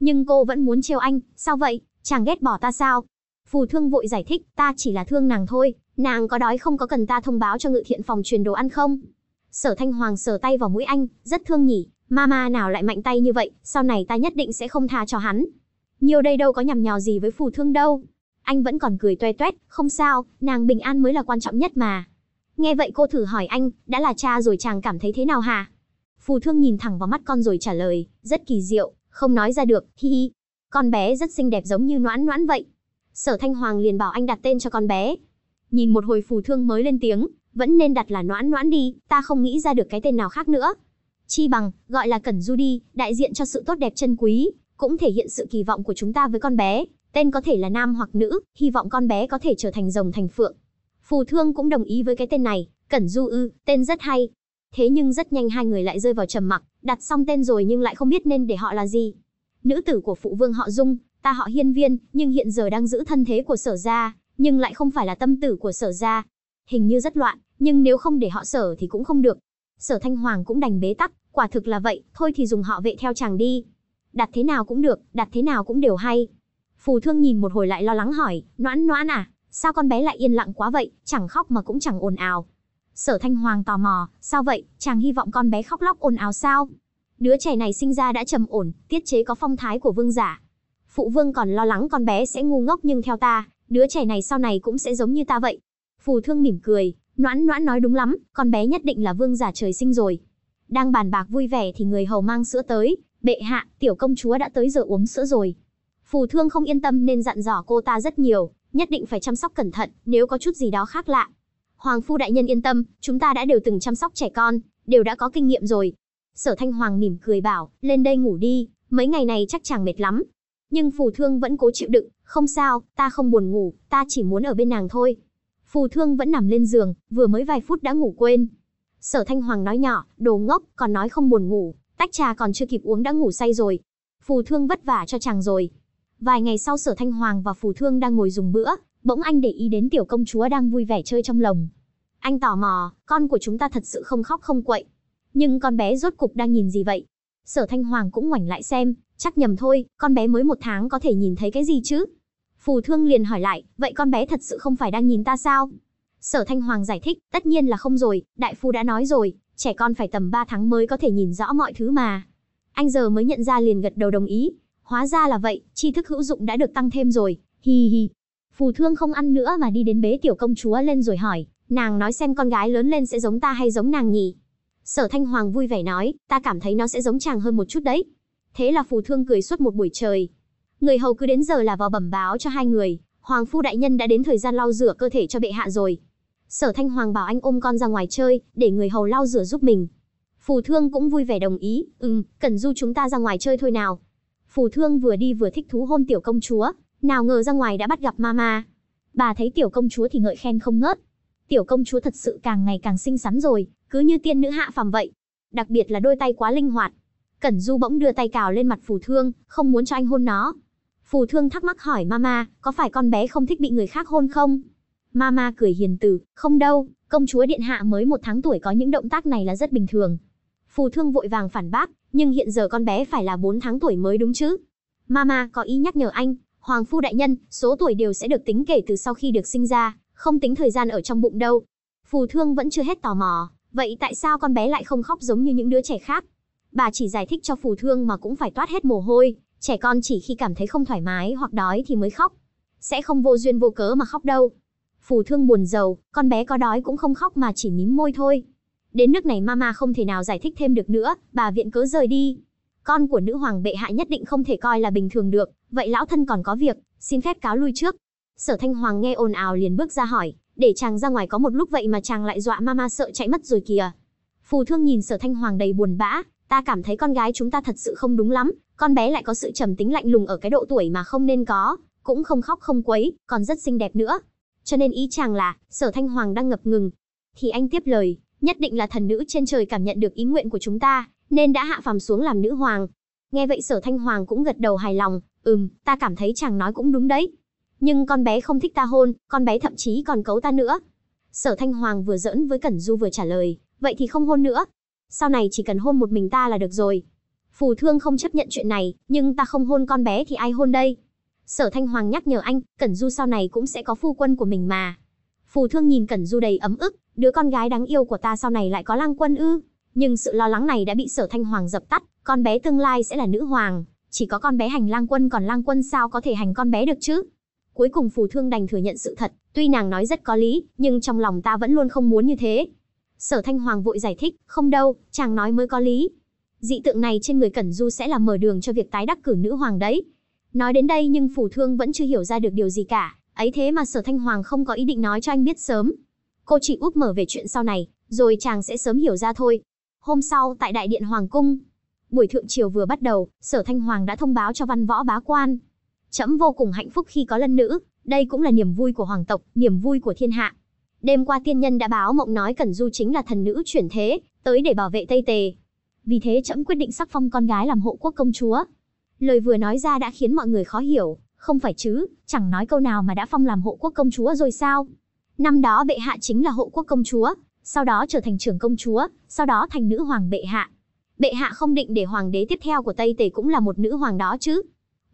Nhưng cô vẫn muốn trêu anh, sao vậy, chàng ghét bỏ ta sao? Phù Thương vội giải thích, ta chỉ là thương nàng thôi, nàng có đói không có cần ta thông báo cho ngự thiện phòng truyền đồ ăn không? Sở Thanh Hoàng sờ tay vào mũi anh, rất thương nhỉ, mama nào lại mạnh tay như vậy, sau này ta nhất định sẽ không tha cho hắn. Nhiều đây đâu có nhằm nhò gì với Phù Thương đâu. Anh vẫn còn cười toe toét, không sao, nàng bình an mới là quan trọng nhất mà. Nghe vậy cô thử hỏi anh, đã là cha rồi chàng cảm thấy thế nào hả? Phù Thương nhìn thẳng vào mắt con rồi trả lời, rất kỳ diệu, không nói ra được, hi hi. Con bé rất xinh đẹp giống như noãn noãn vậy. Sở Thanh Hoàng liền bảo anh đặt tên cho con bé. Nhìn một hồi phù thương mới lên tiếng, vẫn nên đặt là Noãn Noãn đi, ta không nghĩ ra được cái tên nào khác nữa. Chi bằng, gọi là Cẩn Du đi, đại diện cho sự tốt đẹp chân quý, cũng thể hiện sự kỳ vọng của chúng ta với con bé. Tên có thể là nam hoặc nữ, hy vọng con bé có thể trở thành rồng thành phượng. Phù thương cũng đồng ý với cái tên này, Cẩn Du ư, tên rất hay. Thế nhưng rất nhanh hai người lại rơi vào trầm mặc, đặt xong tên rồi nhưng lại không biết nên để họ là gì. Nữ tử của phụ vương họ Dung, ta họ hiên viên, nhưng hiện giờ đang giữ thân thế của sở gia, nhưng lại không phải là tâm tử của sở gia. Hình như rất loạn, nhưng nếu không để họ sở thì cũng không được. Sở Thanh Hoàng cũng đành bế tắc, quả thực là vậy, thôi thì dùng họ vệ theo chàng đi. Đặt thế nào cũng được, đặt thế nào cũng đều hay. Phù Thương nhìn một hồi lại lo lắng hỏi, noãn noãn à, sao con bé lại yên lặng quá vậy, chẳng khóc mà cũng chẳng ồn ào. Sở Thanh Hoàng tò mò, sao vậy, chàng hy vọng con bé khóc lóc ồn ào sao? Đứa trẻ này sinh ra đã trầm ổn, tiết chế có phong thái của vương giả, Phụ vương còn lo lắng con bé sẽ ngu ngốc nhưng theo ta, đứa trẻ này sau này cũng sẽ giống như ta vậy. Phù thương mỉm cười, noãn noãn nói đúng lắm, con bé nhất định là vương giả trời sinh rồi. Đang bàn bạc vui vẻ thì người hầu mang sữa tới, bệ hạ, tiểu công chúa đã tới giờ uống sữa rồi. Phù thương không yên tâm nên dặn dò cô ta rất nhiều, nhất định phải chăm sóc cẩn thận nếu có chút gì đó khác lạ. Hoàng phu đại nhân yên tâm, chúng ta đã đều từng chăm sóc trẻ con, đều đã có kinh nghiệm rồi. Sở Thanh Hoàng mỉm cười bảo, lên đây ngủ đi, mấy ngày này chắc chàng mệt lắm, nhưng phù thương vẫn cố chịu đựng, không sao, ta không buồn ngủ, ta chỉ muốn ở bên nàng thôi. Phù thương vẫn nằm lên giường, vừa mới vài phút đã ngủ quên. Sở Thanh Hoàng nói nhỏ, đồ ngốc, còn nói không buồn ngủ, tách trà còn chưa kịp uống đã ngủ say rồi. Phù thương vất vả cho chàng rồi. Vài ngày sau Sở Thanh Hoàng và Phù thương đang ngồi dùng bữa, bỗng anh để ý đến tiểu công chúa đang vui vẻ chơi trong lồng. Anh tò mò, con của chúng ta thật sự không khóc không quậy. Nhưng con bé rốt cục đang nhìn gì vậy? Sở Thanh Hoàng cũng ngoảnh lại xem, Chắc nhầm thôi, con bé mới một tháng có thể nhìn thấy cái gì chứ? Phù thương liền hỏi lại, vậy con bé thật sự không phải đang nhìn ta sao? Sở Thanh Hoàng giải thích, tất nhiên là không rồi, đại phu đã nói rồi, trẻ con phải tầm 3 tháng mới có thể nhìn rõ mọi thứ mà. Anh giờ mới nhận ra liền gật đầu đồng ý, hóa ra là vậy, tri thức hữu dụng đã được tăng thêm rồi, hi hi. Phù thương không ăn nữa mà đi đến bế tiểu công chúa lên rồi hỏi, nàng nói xem con gái lớn lên sẽ giống ta hay giống nàng nhỉ? Sở Thanh Hoàng vui vẻ nói, ta cảm thấy nó sẽ giống chàng hơn một chút đấy. Thế là phù thương cười suốt một buổi trời. Người hầu cứ đến giờ là vào bẩm báo cho hai người, hoàng phu đại nhân đã đến thời gian lau rửa cơ thể cho bệ hạ rồi. Sở Thanh Hoàng bảo anh ôm con ra ngoài chơi, để người hầu lau rửa giúp mình. Phù Thương cũng vui vẻ đồng ý, "Ừm, cần Du chúng ta ra ngoài chơi thôi nào." Phù Thương vừa đi vừa thích thú hôn tiểu công chúa, nào ngờ ra ngoài đã bắt gặp mama. Bà thấy tiểu công chúa thì ngợi khen không ngớt. Tiểu công chúa thật sự càng ngày càng xinh xắn rồi, cứ như tiên nữ hạ phàm vậy. Đặc biệt là đôi tay quá linh hoạt, Cẩn Du bỗng đưa tay cào lên mặt Phù Thương, không muốn cho anh hôn nó. Phù Thương thắc mắc hỏi Mama, có phải con bé không thích bị người khác hôn không? Mama cười hiền từ, không đâu, công chúa điện hạ mới một tháng tuổi có những động tác này là rất bình thường. Phù Thương vội vàng phản bác, nhưng hiện giờ con bé phải là 4 tháng tuổi mới đúng chứ. Mama có ý nhắc nhở anh, Hoàng Phu Đại Nhân, số tuổi đều sẽ được tính kể từ sau khi được sinh ra, không tính thời gian ở trong bụng đâu. Phù Thương vẫn chưa hết tò mò, vậy tại sao con bé lại không khóc giống như những đứa trẻ khác? Bà chỉ giải thích cho phù thương mà cũng phải toát hết mồ hôi, trẻ con chỉ khi cảm thấy không thoải mái hoặc đói thì mới khóc. Sẽ không vô duyên vô cớ mà khóc đâu. Phù thương buồn giàu, con bé có đói cũng không khóc mà chỉ mím môi thôi. Đến nước này mama không thể nào giải thích thêm được nữa, bà viện cớ rời đi. Con của nữ hoàng bệ hạ nhất định không thể coi là bình thường được, vậy lão thân còn có việc, xin phép cáo lui trước. Sở thanh hoàng nghe ồn ào liền bước ra hỏi, để chàng ra ngoài có một lúc vậy mà chàng lại dọa mama sợ chạy mất rồi kìa. Phù thương nhìn sở thanh hoàng đầy buồn bã, ta cảm thấy con gái chúng ta thật sự không đúng lắm, con bé lại có sự trầm tính lạnh lùng ở cái độ tuổi mà không nên có, cũng không khóc không quấy, còn rất xinh đẹp nữa. Cho nên ý chàng là, sở thanh hoàng đang ngập ngừng. Thì anh tiếp lời, nhất định là thần nữ trên trời cảm nhận được ý nguyện của chúng ta, nên đã hạ phàm xuống làm nữ hoàng. Nghe vậy sở thanh hoàng cũng gật đầu hài lòng, ừm, ta cảm thấy chàng nói cũng đúng đấy. Nhưng con bé không thích ta hôn, con bé thậm chí còn cấu ta nữa. Sở thanh hoàng vừa giỡn với Cẩn Du vừa trả lời, vậy thì không hôn nữa, sau này chỉ cần hôn một mình ta là được rồi. Phù thương không chấp nhận chuyện này, nhưng ta không hôn con bé thì ai hôn đây? Sở Thanh Hoàng nhắc nhở anh, Cẩn Du sau này cũng sẽ có phu quân của mình mà. Phù thương nhìn Cẩn Du đầy ấm ức, đứa con gái đáng yêu của ta sau này lại có lang quân ư. Nhưng sự lo lắng này đã bị Sở Thanh Hoàng dập tắt, con bé tương lai sẽ là nữ hoàng. Chỉ có con bé hành lang quân còn lang quân sao có thể hành con bé được chứ? Cuối cùng phù thương đành thừa nhận sự thật, tuy nàng nói rất có lý, nhưng trong lòng ta vẫn luôn không muốn như thế. Sở Thanh Hoàng vội giải thích, không đâu, chàng nói mới có lý. Dị tượng này trên người Cẩn Du sẽ là mở đường cho việc tái đắc cử nữ hoàng đấy. Nói đến đây nhưng Phủ Thương vẫn chưa hiểu ra được điều gì cả, ấy thế mà Sở Thanh Hoàng không có ý định nói cho anh biết sớm. Cô chỉ úp mở về chuyện sau này, rồi chàng sẽ sớm hiểu ra thôi. Hôm sau tại Đại điện Hoàng Cung, buổi thượng triều vừa bắt đầu, Sở Thanh Hoàng đã thông báo cho văn võ bá quan. Chấm vô cùng hạnh phúc khi có lân nữ, đây cũng là niềm vui của hoàng tộc, niềm vui của thiên hạ. Đêm qua tiên nhân đã báo mộng nói Cẩn Du chính là thần nữ chuyển thế, tới để bảo vệ Tây Tề. Vì thế trẫm quyết định sắc phong con gái làm hộ quốc công chúa. Lời vừa nói ra đã khiến mọi người khó hiểu, không phải chứ, chẳng nói câu nào mà đã phong làm hộ quốc công chúa rồi sao? Năm đó bệ hạ chính là hộ quốc công chúa, sau đó trở thành trưởng công chúa, sau đó thành nữ hoàng bệ hạ. Bệ hạ không định để hoàng đế tiếp theo của Tây Tề cũng là một nữ hoàng đó chứ.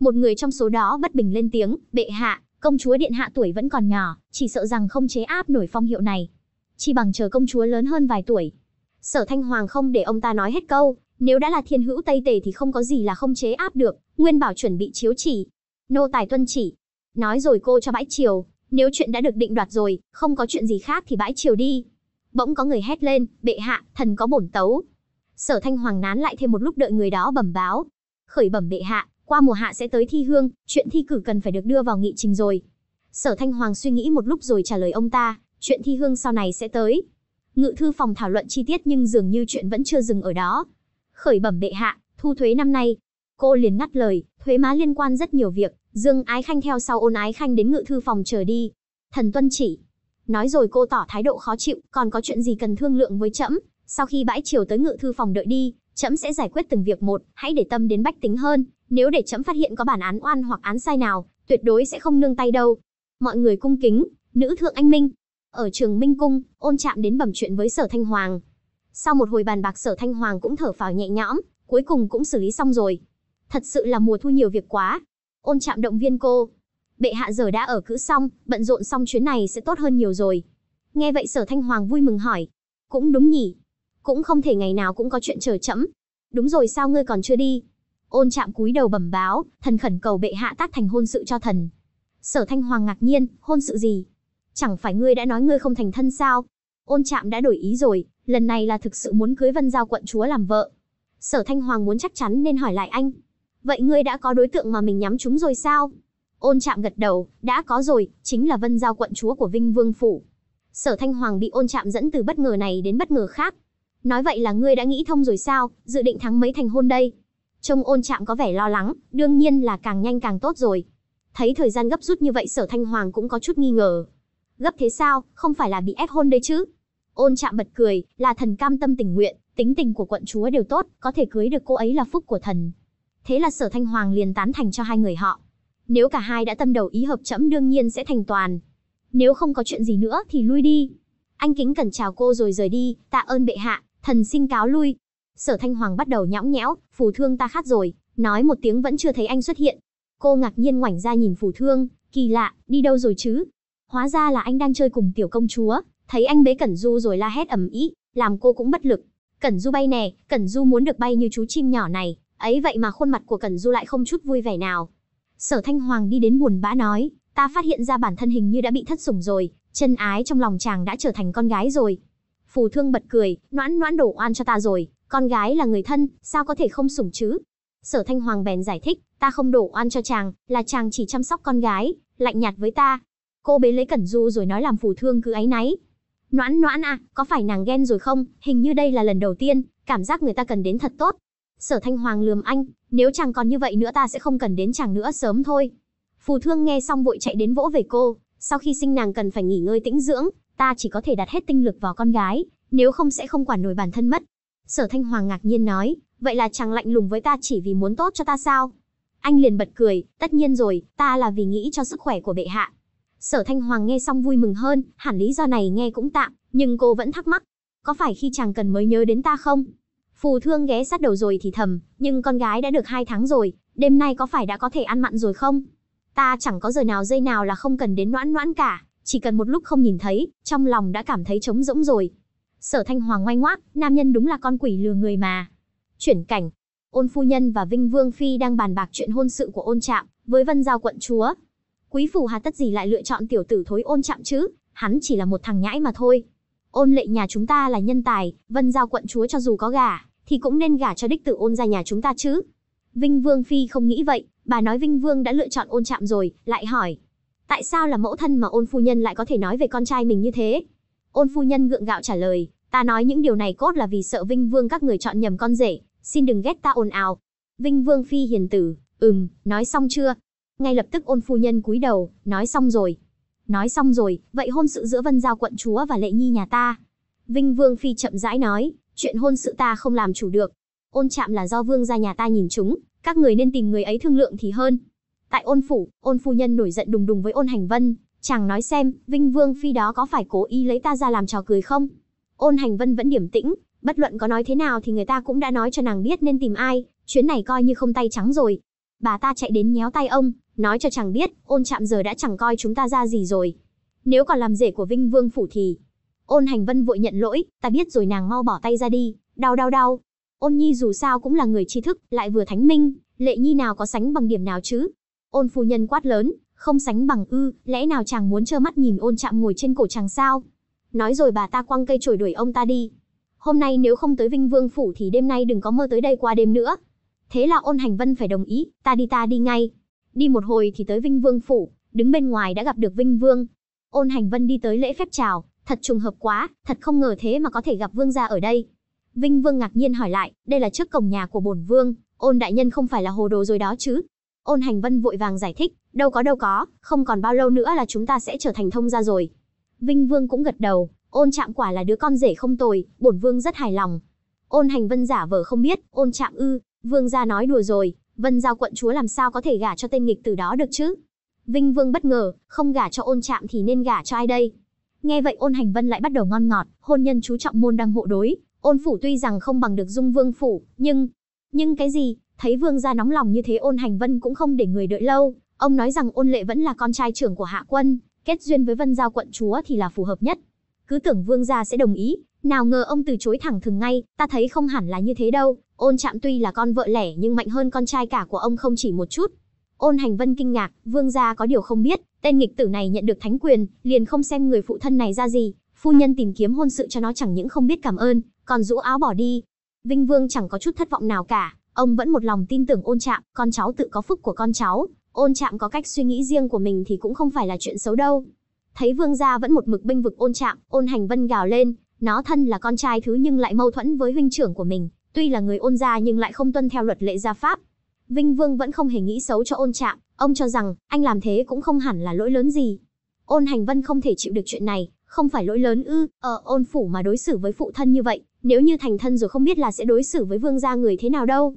Một người trong số đó bất bình lên tiếng, bệ hạ, Công chúa điện hạ tuổi vẫn còn nhỏ, chỉ sợ rằng không chế áp nổi phong hiệu này. Chỉ bằng chờ công chúa lớn hơn vài tuổi. Sở Thanh Hoàng không để ông ta nói hết câu, nếu đã là thiên hữu Tây Tề thì không có gì là không chế áp được, Nguyên Bảo chuẩn bị chiếu chỉ. Nô tài tuân chỉ. Nói rồi cô cho bãi chiều, nếu chuyện đã được định đoạt rồi, không có chuyện gì khác thì bãi chiều đi. Bỗng có người hét lên, bệ hạ, thần có bổn tấu. Sở Thanh Hoàng nán lại thêm một lúc đợi người đó bẩm báo. Khởi bẩm bệ hạ, qua mùa hạ sẽ tới thi hương, chuyện thi cử cần phải được đưa vào nghị trình rồi. Sở Thanh Hoàng suy nghĩ một lúc rồi trả lời ông ta, chuyện thi hương sau này sẽ tới. Ngự thư phòng thảo luận chi tiết nhưng dường như chuyện vẫn chưa dừng ở đó. Khởi bẩm bệ hạ, thu thuế năm nay. Cô liền ngắt lời, thuế má liên quan rất nhiều việc, Dương Ái Khanh theo sau ôn Ái Khanh đến ngự thư phòng chờ đi. Thần tuân chỉ. Nói rồi cô tỏ thái độ khó chịu, còn có chuyện gì cần thương lượng với trẫm, sau khi bãi chiều tới ngự thư phòng đợi đi, trẫm sẽ giải quyết từng việc một, hãy để tâm đến bách tính hơn, nếu để chấm phát hiện có bản án oan hoặc án sai nào, tuyệt đối sẽ không nương tay đâu. Mọi người cung kính, nữ thượng anh minh. Ở trường Minh Cung, ôn chạm đến bẩm chuyện với Sở Thanh Hoàng. Sau một hồi bàn bạc Sở Thanh Hoàng cũng thở phào nhẹ nhõm, cuối cùng cũng xử lý xong rồi. Thật sự là mùa thu nhiều việc quá. Ôn chạm động viên cô. Bệ hạ giờ đã ở cữ xong, bận rộn xong chuyến này sẽ tốt hơn nhiều rồi. Nghe vậy Sở Thanh Hoàng vui mừng hỏi. Cũng đúng nhỉ. Cũng không thể ngày nào cũng có chuyện chờ chẫm. Đúng rồi sao ngươi còn chưa đi? Ôn chạm cúi đầu bẩm báo, thần khẩn cầu bệ hạ tác thành hôn sự cho thần. Sở Thanh Hoàng ngạc nhiên, hôn sự gì? Chẳng phải ngươi đã nói ngươi không thành thân sao? Ôn chạm đã đổi ý rồi, lần này là thực sự muốn cưới Vân Giao quận chúa làm vợ. Sở Thanh Hoàng muốn chắc chắn nên hỏi lại anh. Vậy ngươi đã có đối tượng mà mình nhắm chúng rồi sao? Ôn chạm gật đầu, đã có rồi, chính là Vân Giao quận chúa của Vinh Vương Phủ. Sở Thanh Hoàng bị ôn chạm dẫn từ bất ngờ này đến bất ngờ khác. Nói vậy là ngươi đã nghĩ thông rồi sao, dự định thắng mấy thành hôn đây? Trông ôn chạm có vẻ lo lắng, đương nhiên là càng nhanh càng tốt rồi. Thấy thời gian gấp rút như vậy sở thanh hoàng cũng có chút nghi ngờ. Gấp thế sao, không phải là bị ép hôn đấy chứ? Ôn chạm bật cười, là thần cam tâm tình nguyện, tính tình của quận chúa đều tốt, có thể cưới được cô ấy là phúc của thần. Thế là sở thanh hoàng liền tán thành cho hai người họ. Nếu cả hai đã tâm đầu ý hợp chẫm đương nhiên sẽ thành toàn. Nếu không có chuyện gì nữa thì lui đi. Anh kính cẩn chào cô rồi rời đi, tạ ơn bệ hạ, thần xin cáo lui. Sở Thanh Hoàng bắt đầu nhõng nhẽo, phù thương ta khát rồi, nói một tiếng vẫn chưa thấy anh xuất hiện. Cô ngạc nhiên ngoảnh ra nhìn phù thương, kỳ lạ, đi đâu rồi chứ? Hóa ra là anh đang chơi cùng tiểu công chúa, thấy anh bế Cẩn Du rồi la hét ầm ĩ, làm cô cũng bất lực. Cẩn Du bay nè, Cẩn Du muốn được bay như chú chim nhỏ này, ấy vậy mà khuôn mặt của Cẩn Du lại không chút vui vẻ nào. Sở Thanh Hoàng đi đến buồn bã nói, ta phát hiện ra bản thân hình như đã bị thất sủng rồi, chân ái trong lòng chàng đã trở thành con gái rồi. Phù thương bật cười, noãn noãn đổ oan cho ta rồi, con gái là người thân, sao có thể không sủng chứ? Sở Thanh Hoàng bèn giải thích, ta không đổ oan cho chàng, là chàng chỉ chăm sóc con gái, lạnh nhạt với ta. Cô bé lấy Cẩn Du rồi nói làm phù thương cứ áy náy. Noãn noãn à, có phải nàng ghen rồi không? Hình như đây là lần đầu tiên, cảm giác người ta cần đến thật tốt. Sở Thanh Hoàng lườm anh, nếu chàng còn như vậy nữa ta sẽ không cần đến chàng nữa sớm thôi. Phù thương nghe xong vội chạy đến vỗ về cô, sau khi sinh nàng cần phải nghỉ ngơi tĩnh dưỡng, ta chỉ có thể đặt hết tinh lực vào con gái, nếu không sẽ không quản nổi bản thân mất. Sở Thanh Hoàng ngạc nhiên nói, vậy là chàng lạnh lùng với ta chỉ vì muốn tốt cho ta sao? Anh liền bật cười, tất nhiên rồi, ta là vì nghĩ cho sức khỏe của bệ hạ. Sở Thanh Hoàng nghe xong vui mừng hơn, hẳn lý do này nghe cũng tạm, nhưng cô vẫn thắc mắc. Có phải khi chàng cần mới nhớ đến ta không? Phù thương ghé sát đầu rồi thì thầm, nhưng con gái đã được hai tháng rồi, đêm nay có phải đã có thể ăn mặn rồi không? Ta chẳng có giờ nào dây nào là không cần đến noãn noãn cả, chỉ cần một lúc không nhìn thấy, trong lòng đã cảm thấy trống rỗng rồi. Sở Thanh Hoàng ngoanh ngoác, nam nhân đúng là con quỷ lừa người mà. Chuyển cảnh, ôn phu nhân và Vinh Vương Phi đang bàn bạc chuyện hôn sự của ôn trạm, với vân giao quận chúa. Quý phủ hà tất gì lại lựa chọn tiểu tử thối ôn trạm chứ, hắn chỉ là một thằng nhãi mà thôi. Ôn lệ nhà chúng ta là nhân tài, vân giao quận chúa cho dù có gả, thì cũng nên gả cho đích tử ôn gia nhà chúng ta chứ. Vinh Vương Phi không nghĩ vậy, bà nói Vinh Vương đã lựa chọn ôn trạm rồi, lại hỏi. Tại sao là mẫu thân mà ôn phu nhân lại có thể nói về con trai mình như thế? Ôn phu nhân gượng gạo trả lời, ta nói những điều này cốt là vì sợ Vinh Vương các người chọn nhầm con rể, xin đừng ghét ta ồn ào. Vinh Vương phi hiền tử, ừm, nói xong chưa? Ngay lập tức ôn phu nhân cúi đầu, nói xong rồi. Nói xong rồi, vậy hôn sự giữa Vân Giao quận chúa và Lệ Nhi nhà ta. Vinh Vương phi chậm rãi nói, chuyện hôn sự ta không làm chủ được. Ôn chạm là do vương gia nhà ta nhìn chúng, các người nên tìm người ấy thương lượng thì hơn. Tại ôn phủ, ôn phu nhân nổi giận đùng đùng với ôn hành vân, Chàng nói xem, Vinh Vương Phi đó có phải cố ý lấy ta ra làm trò cười không? Ôn hành vân vẫn điểm tĩnh, bất luận có nói thế nào thì người ta cũng đã nói cho nàng biết nên tìm ai, chuyến này coi như không tay trắng rồi. Bà ta chạy đến nhéo tay ông, nói cho chàng biết, ôn chạm giờ đã chẳng coi chúng ta ra gì rồi. Nếu còn làm rể của Vinh Vương Phủ thì... Ôn hành vân vội nhận lỗi, ta biết rồi nàng mau bỏ tay ra đi, đau đau đau. Ôn nhi dù sao cũng là người tri thức, lại vừa thánh minh, lệ nhi nào có sánh bằng điểm nào chứ? Ôn phu nhân quát lớn, không sánh bằng ư, lẽ nào chàng muốn trơ mắt nhìn ôn chạm ngồi trên cổ chàng sao? Nói rồi bà ta quăng cây chổi đuổi ông ta đi. Hôm nay nếu không tới Vinh Vương Phủ thì đêm nay đừng có mơ tới đây qua đêm nữa. Thế là ôn hành vân phải đồng ý, ta đi ta đi ngay. Đi một hồi thì tới Vinh Vương Phủ, đứng bên ngoài đã gặp được Vinh Vương. Ôn hành vân đi tới lễ phép chào, thật trùng hợp quá, thật không ngờ thế mà có thể gặp Vương gia ở đây. Vinh Vương ngạc nhiên hỏi lại, đây là trước cổng nhà của bổn Vương, ôn đại nhân không phải là hồ đồ rồi đó chứ, Ôn Hành Vân vội vàng giải thích, đâu có đâu có, không còn bao lâu nữa là chúng ta sẽ trở thành thông gia rồi. Vinh Vương cũng gật đầu, Ôn Trạm quả là đứa con rể không tồi, bổn vương rất hài lòng. Ôn Hành Vân giả vờ không biết, Ôn Trạm ư, vương gia nói đùa rồi, Vân gia quận chúa làm sao có thể gả cho tên nghịch tử đó được chứ? Vinh Vương bất ngờ, không gả cho Ôn Trạm thì nên gả cho ai đây? Nghe vậy Ôn Hành Vân lại bắt đầu ngon ngọt, hôn nhân chú trọng môn đăng hộ đối, Ôn phủ tuy rằng không bằng được Dung Vương phủ, nhưng nhưng cái gì? Thấy vương gia nóng lòng như thế ôn hành vân cũng không để người đợi lâu, ông nói rằng ôn lệ vẫn là con trai trưởng của hạ quân, kết duyên với vân giao quận chúa thì là phù hợp nhất. Cứ tưởng vương gia sẽ đồng ý, nào ngờ ông từ chối thẳng thừng ngay, ta thấy không hẳn là như thế đâu, ôn chạm tuy là con vợ lẻ nhưng mạnh hơn con trai cả của ông không chỉ một chút. Ôn hành vân kinh ngạc, vương gia có điều không biết, tên nghịch tử này nhận được thánh quyền, liền không xem người phụ thân này ra gì, phu nhân tìm kiếm hôn sự cho nó chẳng những không biết cảm ơn, còn rũ áo bỏ đi. Vinh vương chẳng có chút thất vọng nào cả, Ông vẫn một lòng tin tưởng ôn trạm, con cháu tự có phúc của con cháu, ôn trạm có cách suy nghĩ riêng của mình thì cũng không phải là chuyện xấu đâu. Thấy vương gia vẫn một mực binh vực ôn trạm, ôn hành vân gào lên, nó thân là con trai thứ nhưng lại mâu thuẫn với huynh trưởng của mình, tuy là người ôn gia nhưng lại không tuân theo luật lệ gia pháp. Vinh Vương vẫn không hề nghĩ xấu cho ôn trạm, ông cho rằng, anh làm thế cũng không hẳn là lỗi lớn gì. Ôn hành vân không thể chịu được chuyện này, không phải lỗi lớn ư, ở ờ, ôn phủ mà đối xử với phụ thân như vậy, nếu như thành thân rồi không biết là sẽ đối xử với vương gia người thế nào đâu.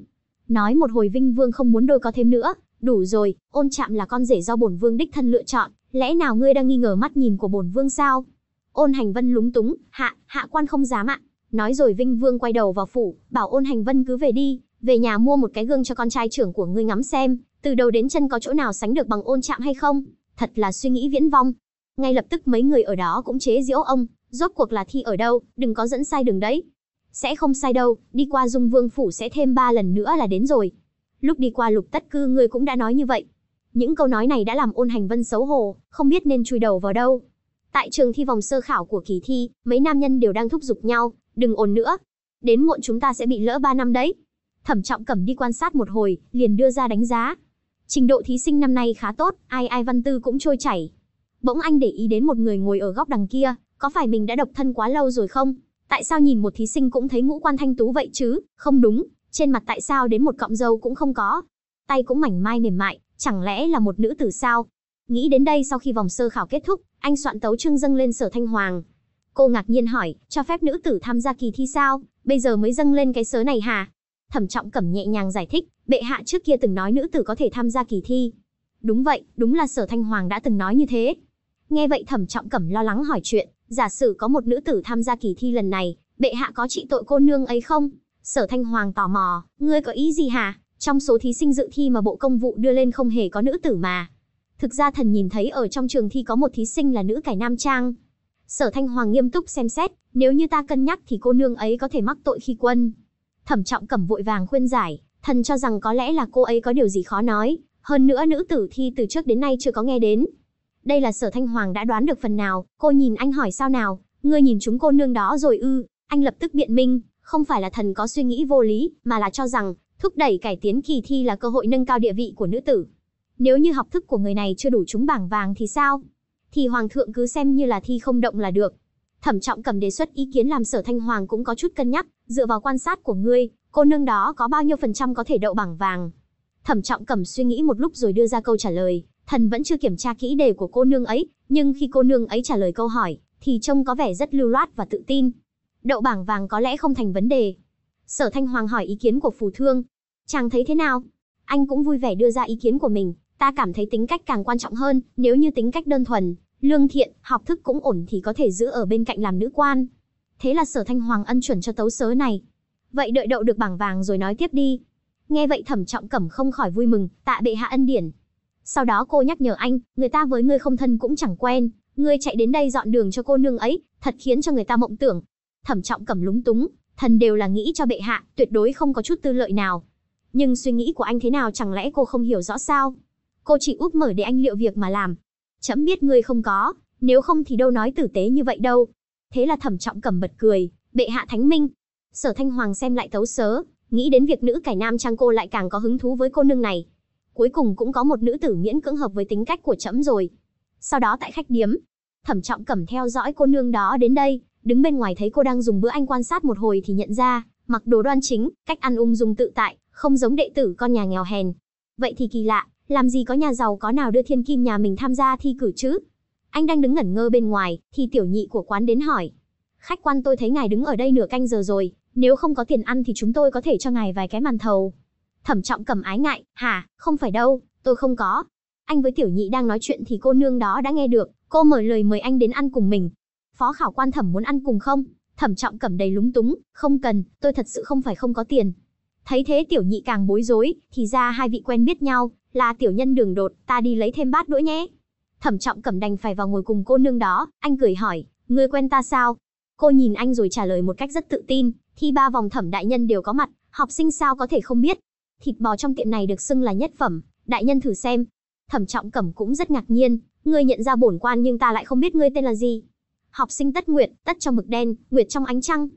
Nói một hồi Vinh Vương không muốn đôi có thêm nữa, đủ rồi, ôn chạm là con rể do bổn vương đích thân lựa chọn, lẽ nào ngươi đang nghi ngờ mắt nhìn của bổn vương sao? Ôn hành vân lúng túng, hạ, hạ quan không dám ạ. Nói rồi Vinh Vương quay đầu vào phủ, bảo ôn hành vân cứ về đi, về nhà mua một cái gương cho con trai trưởng của ngươi ngắm xem, từ đầu đến chân có chỗ nào sánh được bằng ôn chạm hay không? Thật là suy nghĩ viễn vong. Ngay lập tức mấy người ở đó cũng chế giễu ông, rốt cuộc là thi ở đâu, đừng có dẫn sai đường đấy. Sẽ không sai đâu, đi qua Dung Vương Phủ sẽ thêm ba lần nữa là đến rồi. Lúc đi qua lục tất cư người cũng đã nói như vậy. Những câu nói này đã làm ôn hành vân xấu hổ, không biết nên chui đầu vào đâu. Tại trường thi vòng sơ khảo của kỳ thi, mấy nam nhân đều đang thúc giục nhau, đừng ồn nữa. Đến muộn chúng ta sẽ bị lỡ 3 năm đấy. Thẩm trọng cẩm đi quan sát một hồi, liền đưa ra đánh giá. Trình độ thí sinh năm nay khá tốt, ai ai văn tư cũng trôi chảy. Bỗng anh để ý đến một người ngồi ở góc đằng kia, có phải mình đã độc thân quá lâu rồi không? Tại sao nhìn một thí sinh cũng thấy ngũ quan thanh tú vậy chứ? Không đúng, trên mặt tại sao đến một cọng râu cũng không có? Tay cũng mảnh mai mềm mại, chẳng lẽ là một nữ tử sao? Nghĩ đến đây sau khi vòng sơ khảo kết thúc, anh soạn tấu trương dâng lên Sở Thanh Hoàng. Cô ngạc nhiên hỏi, cho phép nữ tử tham gia kỳ thi sao, bây giờ mới dâng lên cái sớ này hả? Thẩm Trọng Cẩm nhẹ nhàng giải thích, bệ hạ trước kia từng nói nữ tử có thể tham gia kỳ thi. Đúng vậy, đúng là Sở Thanh Hoàng đã từng nói như thế. Nghe vậy Thẩm Trọng Cẩm lo lắng hỏi chuyện, Giả sử có một nữ tử tham gia kỳ thi lần này, bệ hạ có trị tội cô nương ấy không? Sở Thanh Hoàng tò mò, ngươi có ý gì hả? Trong số thí sinh dự thi mà bộ công vụ đưa lên không hề có nữ tử mà. Thực ra thần nhìn thấy ở trong trường thi có một thí sinh là nữ cải nam trang. Sở Thanh Hoàng nghiêm túc xem xét, nếu như ta cân nhắc thì cô nương ấy có thể mắc tội khi quân. Thẩm Trọng Cẩm vội vàng khuyên giải, thần cho rằng có lẽ là cô ấy có điều gì khó nói, hơn nữa nữ tử thi từ trước đến nay chưa có nghe đến. Đây là sở thanh hoàng đã đoán được phần nào, cô nhìn anh hỏi sao nào, ngươi nhìn chúng cô nương đó rồi ư, anh lập tức biện minh, không phải là thần có suy nghĩ vô lý, mà là cho rằng, thúc đẩy cải tiến kỳ thi là cơ hội nâng cao địa vị của nữ tử. Nếu như học thức của người này chưa đủ chúng bảng vàng thì sao? Thì hoàng thượng cứ xem như là thi không động là được. Thẩm trọng cầm đề xuất ý kiến làm sở thanh hoàng cũng có chút cân nhắc, dựa vào quan sát của ngươi, cô nương đó có bao nhiêu phần trăm có thể đậu bảng vàng. Thẩm trọng cầm suy nghĩ một lúc rồi đưa ra câu trả lời, thần vẫn chưa kiểm tra kỹ đề của cô nương ấy, nhưng khi cô nương ấy trả lời câu hỏi, thì trông có vẻ rất lưu loát và tự tin. Đậu bảng vàng có lẽ không thành vấn đề. Sở Thanh Hoàng hỏi ý kiến của phù thương. Chàng thấy thế nào? Anh cũng vui vẻ đưa ra ý kiến của mình. Ta cảm thấy tính cách càng quan trọng hơn, nếu như tính cách đơn thuần, lương thiện, học thức cũng ổn thì có thể giữ ở bên cạnh làm nữ quan. Thế là sở Thanh Hoàng ân chuẩn cho tấu sớ này. Vậy đợi đậu được bảng vàng rồi nói tiếp đi. Nghe vậy thẩm trọng cẩm không khỏi vui mừng, tạ bệ hạ ân điển, sau đó cô nhắc nhở anh, người ta với ngươi không thân cũng chẳng quen, ngươi chạy đến đây dọn đường cho cô nương ấy, thật khiến cho người ta mộng tưởng. Thẩm trọng cẩm lúng túng, thần đều là nghĩ cho bệ hạ, tuyệt đối không có chút tư lợi nào. Nhưng suy nghĩ của anh thế nào chẳng lẽ cô không hiểu rõ sao? Cô chỉ úp mở để anh liệu việc mà làm. Chấm biết ngươi không có, nếu không thì đâu nói tử tế như vậy đâu. Thế là thẩm trọng cẩm bật cười, bệ hạ thánh minh. Sở thanh hoàng xem lại tấu sớ, nghĩ đến việc nữ cải nam trang cô lại càng có hứng thú với cô nương này cuối cùng cũng có một nữ tử miễn cưỡng hợp với tính cách của trẫm rồi. Sau đó tại khách điếm, Thẩm Trọng Cẩm theo dõi cô nương đó đến đây, đứng bên ngoài thấy cô đang dùng bữa anh quan sát một hồi thì nhận ra, mặc đồ đoan chính, cách ăn ung dung tự tại, không giống đệ tử con nhà nghèo hèn. Vậy thì kỳ lạ, làm gì có nhà giàu có nào đưa thiên kim nhà mình tham gia thi cử chứ? Anh đang đứng ngẩn ngơ bên ngoài, thì tiểu nhị của quán đến hỏi. Khách quan tôi thấy ngài đứng ở đây nửa canh giờ rồi, nếu không có tiền ăn thì chúng tôi có thể cho ngài vài cái màn thầu. Thẩm trọng cầm ái ngại, hà, không phải đâu, tôi không có. Anh với tiểu nhị đang nói chuyện thì cô nương đó đã nghe được, cô mở lời mời anh đến ăn cùng mình. Phó khảo quan thẩm muốn ăn cùng không? Thẩm trọng cầm đầy lúng túng, không cần, tôi thật sự không phải không có tiền. Thấy thế tiểu nhị càng bối rối, thì ra hai vị quen biết nhau, là tiểu nhân đường đột, ta đi lấy thêm bát đũa nhé. Thẩm trọng cầm đành phải vào ngồi cùng cô nương đó, anh cười hỏi, người quen ta sao? Cô nhìn anh rồi trả lời một cách rất tự tin, thi ba vòng thẩm đại nhân đều có mặt, học sinh sao có thể không biết. Thịt bò trong tiệm này được xưng là nhất phẩm, đại nhân thử xem. Thẩm Trọng Cẩm cũng rất ngạc nhiên, ngươi nhận ra bổn quan nhưng ta lại không biết ngươi tên là gì. Học sinh Tất Nguyệt, Tất trong mực đen, Nguyệt trong ánh trăng.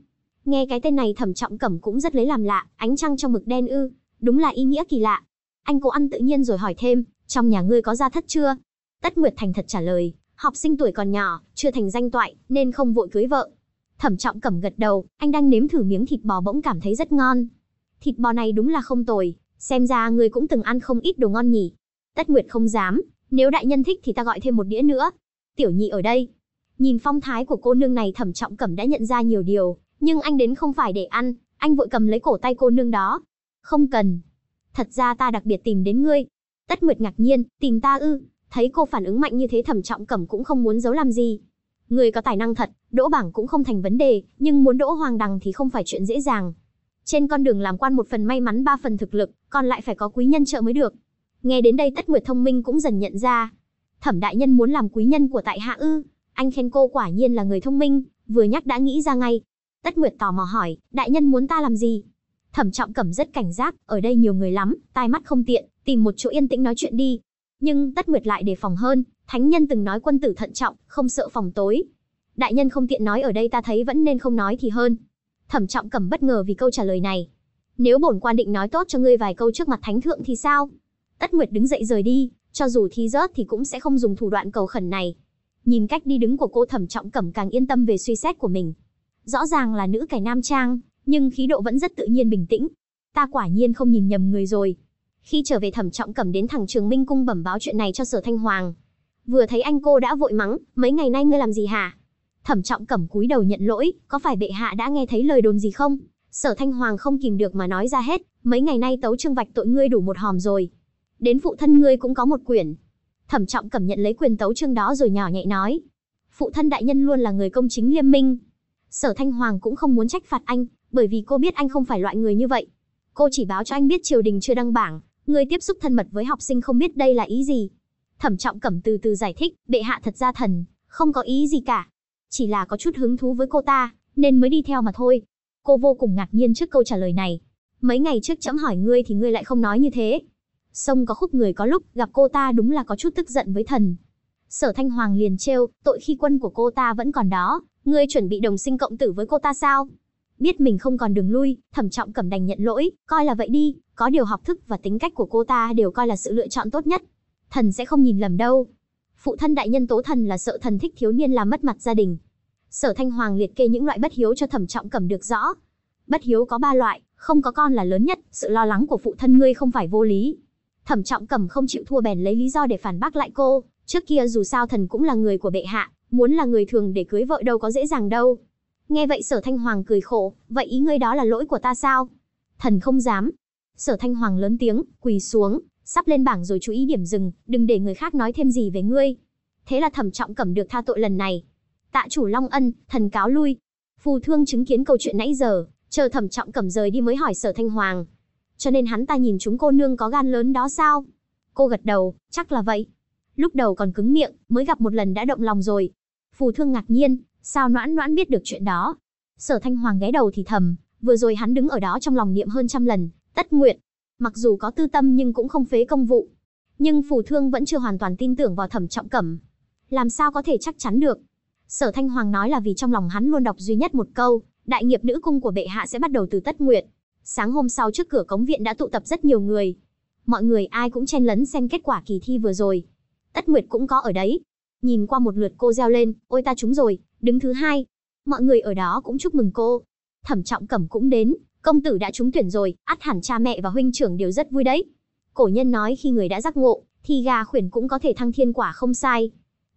Nghe cái tên này Thẩm Trọng Cẩm cũng rất lấy làm lạ, ánh trăng trong mực đen ư? Đúng là ý nghĩa kỳ lạ. Anh cố ăn tự nhiên rồi hỏi thêm, trong nhà ngươi có gia thất chưa? Tất Nguyệt thành thật trả lời, học sinh tuổi còn nhỏ, chưa thành danh toại, nên không vội cưới vợ. Thẩm Trọng Cẩm gật đầu, anh đang nếm thử miếng thịt bò bỗng cảm thấy rất ngon, thịt bò này đúng là không tồi, xem ra người cũng từng ăn không ít đồ ngon nhỉ. Tất Nguyệt không dám, nếu đại nhân thích thì ta gọi thêm một đĩa nữa. Tiểu nhị ở đây. Nhìn phong thái của cô nương này thẩm trọng cẩm đã nhận ra nhiều điều, nhưng anh đến không phải để ăn, anh vội cầm lấy cổ tay cô nương đó. Không cần. Thật ra ta đặc biệt tìm đến ngươi. Tất Nguyệt ngạc nhiên, tìm ta ư, thấy cô phản ứng mạnh như thế thẩm trọng cẩm cũng không muốn giấu làm gì. Người có tài năng thật, đỗ bảng cũng không thành vấn đề, nhưng muốn đỗ hoàng đằng thì không phải chuyện dễ dàng. Trên con đường làm quan một phần may mắn ba phần thực lực, còn lại phải có quý nhân trợ mới được. Nghe đến đây Tất Nguyệt thông minh cũng dần nhận ra. Thẩm đại nhân muốn làm quý nhân của tại hạ ư? Anh khen cô quả nhiên là người thông minh, vừa nhắc đã nghĩ ra ngay. Tất Nguyệt tò mò hỏi, đại nhân muốn ta làm gì? Thẩm Trọng Cẩm rất cảnh giác, ở đây nhiều người lắm, tai mắt không tiện, tìm một chỗ yên tĩnh nói chuyện đi. Nhưng Tất Nguyệt lại đề phòng hơn, thánh nhân từng nói quân tử thận trọng, không sợ phòng tối. Đại nhân không tiện nói ở đây ta thấy vẫn nên không nói thì hơn. Thẩm Trọng Cẩm bất ngờ vì câu trả lời này. Nếu bổn quan định nói tốt cho ngươi vài câu trước mặt thánh thượng thì sao? Tất Nguyệt đứng dậy rời đi, cho dù thi rớt thì cũng sẽ không dùng thủ đoạn cầu khẩn này. Nhìn cách đi đứng của cô Thẩm Trọng Cẩm càng yên tâm về suy xét của mình. Rõ ràng là nữ cải nam trang, nhưng khí độ vẫn rất tự nhiên bình tĩnh. Ta quả nhiên không nhìn nhầm người rồi. Khi trở về Thẩm Trọng Cẩm đến thẳng Trường Minh cung bẩm báo chuyện này cho Sở Thanh Hoàng. Vừa thấy anh cô đã vội mắng, mấy ngày nay ngươi làm gì hả? Thẩm Trọng Cẩm cúi đầu nhận lỗi, có phải bệ hạ đã nghe thấy lời đồn gì không? Sở Thanh Hoàng không kìm được mà nói ra hết, mấy ngày nay tấu trương vạch tội ngươi đủ một hòm rồi. Đến phụ thân ngươi cũng có một quyển. Thẩm Trọng Cẩm nhận lấy quyền tấu trương đó rồi nhỏ nhẹ nói, phụ thân đại nhân luôn là người công chính liêm minh. Sở Thanh Hoàng cũng không muốn trách phạt anh, bởi vì cô biết anh không phải loại người như vậy. Cô chỉ báo cho anh biết triều đình chưa đăng bảng, người tiếp xúc thân mật với học sinh không biết đây là ý gì. Thẩm Trọng Cẩm từ từ giải thích, bệ hạ thật ra thần, không có ý gì cả, chỉ là có chút hứng thú với cô ta, nên mới đi theo mà thôi. Cô vô cùng ngạc nhiên trước câu trả lời này. Mấy ngày trước chấm hỏi ngươi thì ngươi lại không nói như thế. Sông có khúc người có lúc gặp cô ta đúng là có chút tức giận với thần. Sở Thanh Hoàng liền trêu, tội khi quân của cô ta vẫn còn đó, ngươi chuẩn bị đồng sinh cộng tử với cô ta sao? Biết mình không còn đường lui, thẩm trọng cẩm đành nhận lỗi, coi là vậy đi, có điều học thức và tính cách của cô ta đều coi là sự lựa chọn tốt nhất. Thần sẽ không nhìn lầm đâu. Phụ thân đại nhân tố thần là sợ thần thích thiếu niên làm mất mặt gia đình, Sở Thanh Hoàng liệt kê những loại bất hiếu cho Thẩm Trọng Cẩm được rõ. Bất hiếu có ba loại, không có con là lớn nhất, sự lo lắng của phụ thân ngươi không phải vô lý. Thẩm Trọng Cẩm không chịu thua bèn lấy lý do để phản bác lại cô, trước kia dù sao thần cũng là người của bệ hạ, muốn là người thường để cưới vợ đâu có dễ dàng đâu. Nghe vậy Sở Thanh Hoàng cười khổ, vậy ý ngươi đó là lỗi của ta sao? Thần không dám. Sở Thanh Hoàng lớn tiếng, quỳ xuống, sắp lên bảng rồi chú ý điểm dừng, đừng để người khác nói thêm gì về ngươi. Thế là Thẩm Trọng Cẩm được tha tội lần này, tạ chủ long ân, thần cáo lui. Phù Thương chứng kiến câu chuyện nãy giờ, chờ Thẩm Trọng Cẩm rời đi mới hỏi Sở Thanh Hoàng. Cho nên hắn ta nhìn chúng cô nương có gan lớn đó sao? Cô gật đầu, chắc là vậy. Lúc đầu còn cứng miệng, mới gặp một lần đã động lòng rồi. Phù Thương ngạc nhiên, sao Noãn Noãn biết được chuyện đó? Sở Thanh Hoàng ghé đầu thì thầm, vừa rồi hắn đứng ở đó trong lòng niệm hơn trăm lần, tất nguyện. Mặc dù có tư tâm nhưng cũng không phế công vụ. Nhưng Phù Thương vẫn chưa hoàn toàn tin tưởng vào Thẩm Trọng Cẩm. Làm sao có thể chắc chắn được? Sở Thanh Hoàng nói là vì trong lòng hắn luôn đọc duy nhất một câu, đại nghiệp nữ cung của bệ hạ sẽ bắt đầu từ tất nguyệt Sáng hôm sau trước cửa cống viện đã tụ tập rất nhiều người. Mọi người ai cũng chen lấn xem kết quả kỳ thi vừa rồi. Tất Nguyệt cũng có ở đấy. Nhìn qua một lượt cô reo lên, ôi ta trúng rồi, đứng thứ hai. Mọi người ở đó cũng chúc mừng cô. Thẩm Trọng Cẩm cũng đến, công tử đã trúng tuyển rồi, át hẳn cha mẹ và huynh trưởng đều rất vui đấy. Cổ nhân nói khi người đã giác ngộ, thì gà khuyển cũng có thể thăng thiên quả không sai.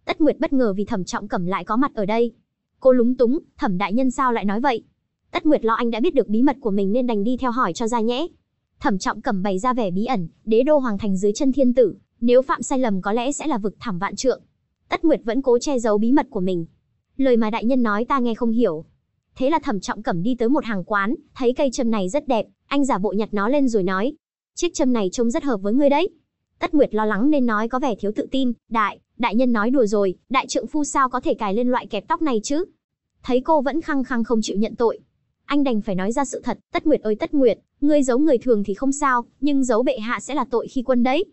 Tất Nguyệt bất ngờ vì Thẩm Trọng Cẩm lại có mặt ở đây. Cô lúng túng, Thẩm đại nhân sao lại nói vậy? Tất Nguyệt lo anh đã biết được bí mật của mình nên đành đi theo hỏi cho ra nhẽ. Thẩm Trọng Cẩm bày ra vẻ bí ẩn, đế đô hoàng thành dưới chân thiên tử, nếu phạm sai lầm có lẽ sẽ là vực thẳm vạn trượng. Tất Nguyệt vẫn cố che giấu bí mật của mình. Lời mà đại nhân nói ta nghe không hiểu. Thế là Thẩm Trọng Cẩm đi tới một hàng quán, thấy cây châm này rất đẹp, anh giả bộ nhặt nó lên rồi nói: "Chiếc châm này trông rất hợp với ngươi đấy." Tất Nguyệt lo lắng nên nói có vẻ thiếu tự tin, đại, đại nhân nói đùa rồi, đại trượng phu sao có thể cài lên loại kẹp tóc này chứ? Thấy cô vẫn khăng khăng không chịu nhận tội. Anh đành phải nói ra sự thật, Tất Nguyệt ơi Tất Nguyệt, ngươi giấu người thường thì không sao, nhưng giấu bệ hạ sẽ là tội khi quân đấy.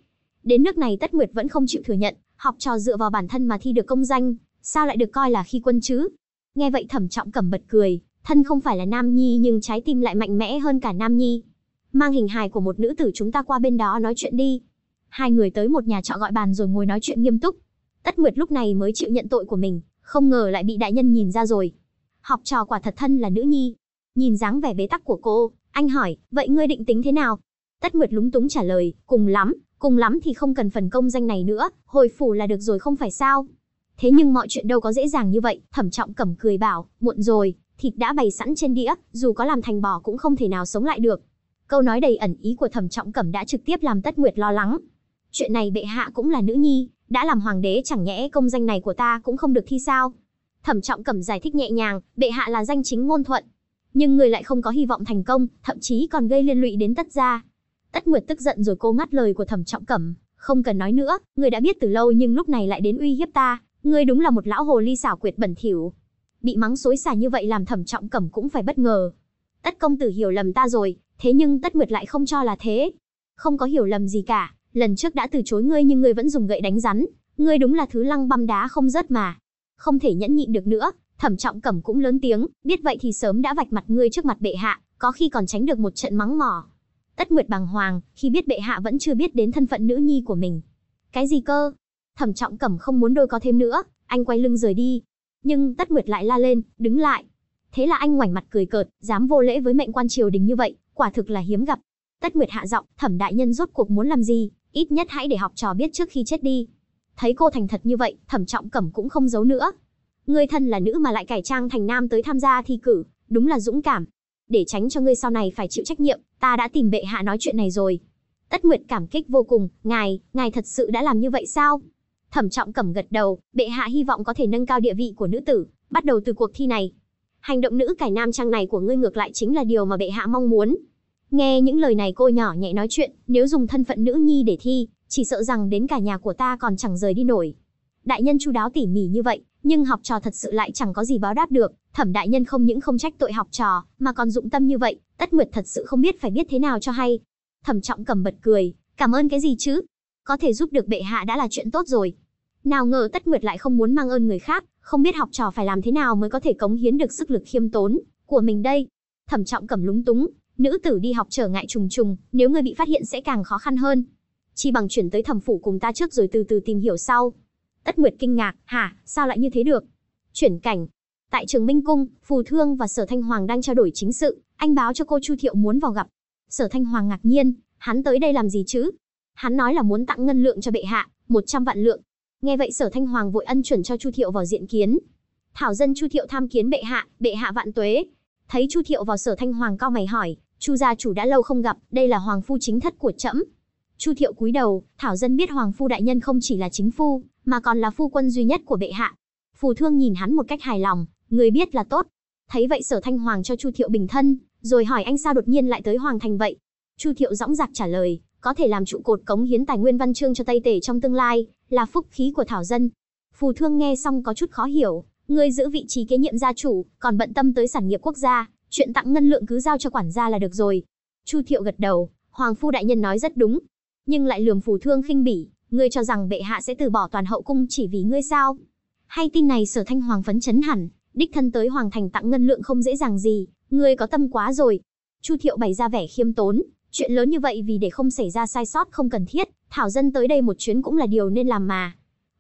Đến nước này Tất Nguyệt vẫn không chịu thừa nhận, học trò dựa vào bản thân mà thi được công danh, sao lại được coi là khi quân chứ? Nghe vậy Thẩm Trọng Cẩm bật cười, thân không phải là Nam Nhi nhưng trái tim lại mạnh mẽ hơn cả Nam Nhi. Mang hình hài của một nữ tử chúng ta qua bên đó nói chuyện đi hai người tới một nhà trọ gọi bàn rồi ngồi nói chuyện nghiêm túc. Tất Nguyệt lúc này mới chịu nhận tội của mình, không ngờ lại bị đại nhân nhìn ra rồi. Học trò quả thật thân là nữ nhi. Nhìn dáng vẻ bế tắc của cô, anh hỏi, vậy ngươi định tính thế nào? Tất Nguyệt lúng túng trả lời, cùng lắm, cùng lắm thì không cần phần công danh này nữa, hồi phủ là được rồi không phải sao? Thế nhưng mọi chuyện đâu có dễ dàng như vậy, Thẩm Trọng Cẩm cười bảo, muộn rồi, thịt đã bày sẵn trên đĩa, dù có làm thành bò cũng không thể nào sống lại được. Câu nói đầy ẩn ý của Thẩm Trọng Cẩm đã trực tiếp làm Tất Nguyệt lo lắng, chuyện này bệ hạ cũng là nữ nhi, đã làm hoàng đế chẳng nhẽ công danh này của ta cũng không được thi sao. Thẩm trọng cẩm giải thích nhẹ nhàng, bệ hạ là danh chính ngôn thuận. Nhưng người lại không có hy vọng thành công, thậm chí còn gây liên lụy đến tất gia. Tất Nguyệt tức giận rồi cô ngắt lời của thẩm trọng cẩm, không cần nói nữa, người đã biết từ lâu nhưng lúc này lại đến uy hiếp ta, ngươi đúng là một lão hồ ly xảo quyệt bẩn thỉu. Bị mắng xối xả như vậy làm thẩm trọng cẩm cũng phải bất ngờ. Tất công tử hiểu lầm ta rồi, thế nhưng Tất Nguyệt lại không cho là thế. Không có hiểu lầm gì cả, lần trước đã từ chối ngươi nhưng ngươi vẫn dùng gậy đánh rắn, ngươi đúng là thứ lăng băm đá không rớt mà. Không thể nhẫn nhịn được nữa, Thẩm Trọng Cẩm cũng lớn tiếng, biết vậy thì sớm đã vạch mặt ngươi trước mặt bệ hạ, có khi còn tránh được một trận mắng mỏ. Tất Nguyệt bàng hoàng, khi biết bệ hạ vẫn chưa biết đến thân phận nữ nhi của mình. Cái gì cơ? Thẩm Trọng Cẩm không muốn đôi có thêm nữa, anh quay lưng rời đi. Nhưng Tất Nguyệt lại la lên, đứng lại. Thế là anh ngoảnh mặt cười cợt, dám vô lễ với mệnh quan triều đình như vậy, quả thực là hiếm gặp. Tất Nguyệt hạ giọng, Thẩm đại nhân rốt cuộc muốn làm gì, ít nhất hãy để học trò biết trước khi chết đi. Thấy cô thành thật như vậy, thẩm trọng cẩm cũng không giấu nữa. Ngươi thân là nữ mà lại cải trang thành nam tới tham gia thi cử, đúng là dũng cảm. Để tránh cho ngươi sau này phải chịu trách nhiệm, ta đã tìm bệ hạ nói chuyện này rồi. Tất Nguyệt cảm kích vô cùng, ngài, ngài thật sự đã làm như vậy sao? Thẩm trọng cẩm gật đầu, bệ hạ hy vọng có thể nâng cao địa vị của nữ tử, bắt đầu từ cuộc thi này. Hành động nữ cải nam trang này của ngươi ngược lại chính là điều mà bệ hạ mong muốn. Nghe những lời này cô nhỏ nhẹ nói chuyện, nếu dùng thân phận nữ nhi để thi, chỉ sợ rằng đến cả nhà của ta còn chẳng rời đi nổi. Đại nhân chu đáo tỉ mỉ như vậy, nhưng học trò thật sự lại chẳng có gì báo đáp được, thẩm đại nhân không những không trách tội học trò, mà còn dụng tâm như vậy, tất nguyệt thật sự không biết phải biết thế nào cho hay. Thẩm trọng cầm bật cười, cảm ơn cái gì chứ? Có thể giúp được bệ hạ đã là chuyện tốt rồi. Nào ngờ tất nguyệt lại không muốn mang ơn người khác, không biết học trò phải làm thế nào mới có thể cống hiến được sức lực khiêm tốn của mình đây. Thẩm trọng cầm lúng túng, Nữ tử đi học trở ngại trùng trùng, nếu ngươi bị phát hiện sẽ càng khó khăn hơn. Chi bằng chuyển tới thẩm phủ cùng ta trước rồi từ từ tìm hiểu sau. Tất Nguyệt kinh ngạc, hả, sao lại như thế được? Chuyển cảnh. Tại trường Minh Cung, Phù Thương và Sở Thanh Hoàng đang trao đổi chính sự, anh báo cho cô Chu Thiệu muốn vào gặp. Sở Thanh Hoàng ngạc nhiên, hắn tới đây làm gì chứ? Hắn nói là muốn tặng ngân lượng cho bệ hạ, 100 vạn lượng. Nghe vậy Sở Thanh Hoàng vội ân chuẩn cho Chu Thiệu vào diện kiến. Thảo dân Chu Thiệu tham kiến bệ hạ, bệ hạ vạn tuế. Thấy Chu Thiệu vào Sở Thanh Hoàng cao mày hỏi, Chu gia chủ đã lâu không gặp, đây là hoàng phu chính thất của trẫm. Chu Thiệu cúi đầu, Thảo dân biết hoàng phu đại nhân không chỉ là chính phu, mà còn là phu quân duy nhất của bệ hạ. Phù Thương nhìn hắn một cách hài lòng, người biết là tốt. Thấy vậy Sở Thanh Hoàng cho Chu Thiệu bình thân, rồi hỏi anh sao đột nhiên lại tới hoàng thành vậy. Chu Thiệu dõng dạc trả lời, có thể làm trụ cột cống hiến tài nguyên văn chương cho Tây Tể trong tương lai, là phúc khí của Thảo dân. Phù Thương nghe xong có chút khó hiểu, người giữ vị trí kế nhiệm gia chủ, còn bận tâm tới sản nghiệp quốc gia, chuyện tặng ngân lượng cứ giao cho quản gia là được rồi. Chu Thiệu gật đầu, Hoàng Phu Đại Nhân nói rất đúng. Nhưng lại lườm phù thương khinh bỉ, ngươi cho rằng bệ hạ sẽ từ bỏ toàn hậu cung chỉ vì ngươi sao? Hay tin này sở thanh hoàng phấn chấn hẳn, đích thân tới hoàng thành tặng ngân lượng không dễ dàng gì, ngươi có tâm quá rồi. Chu Thiệu bày ra vẻ khiêm tốn, chuyện lớn như vậy vì để không xảy ra sai sót không cần thiết, thảo dân tới đây một chuyến cũng là điều nên làm mà.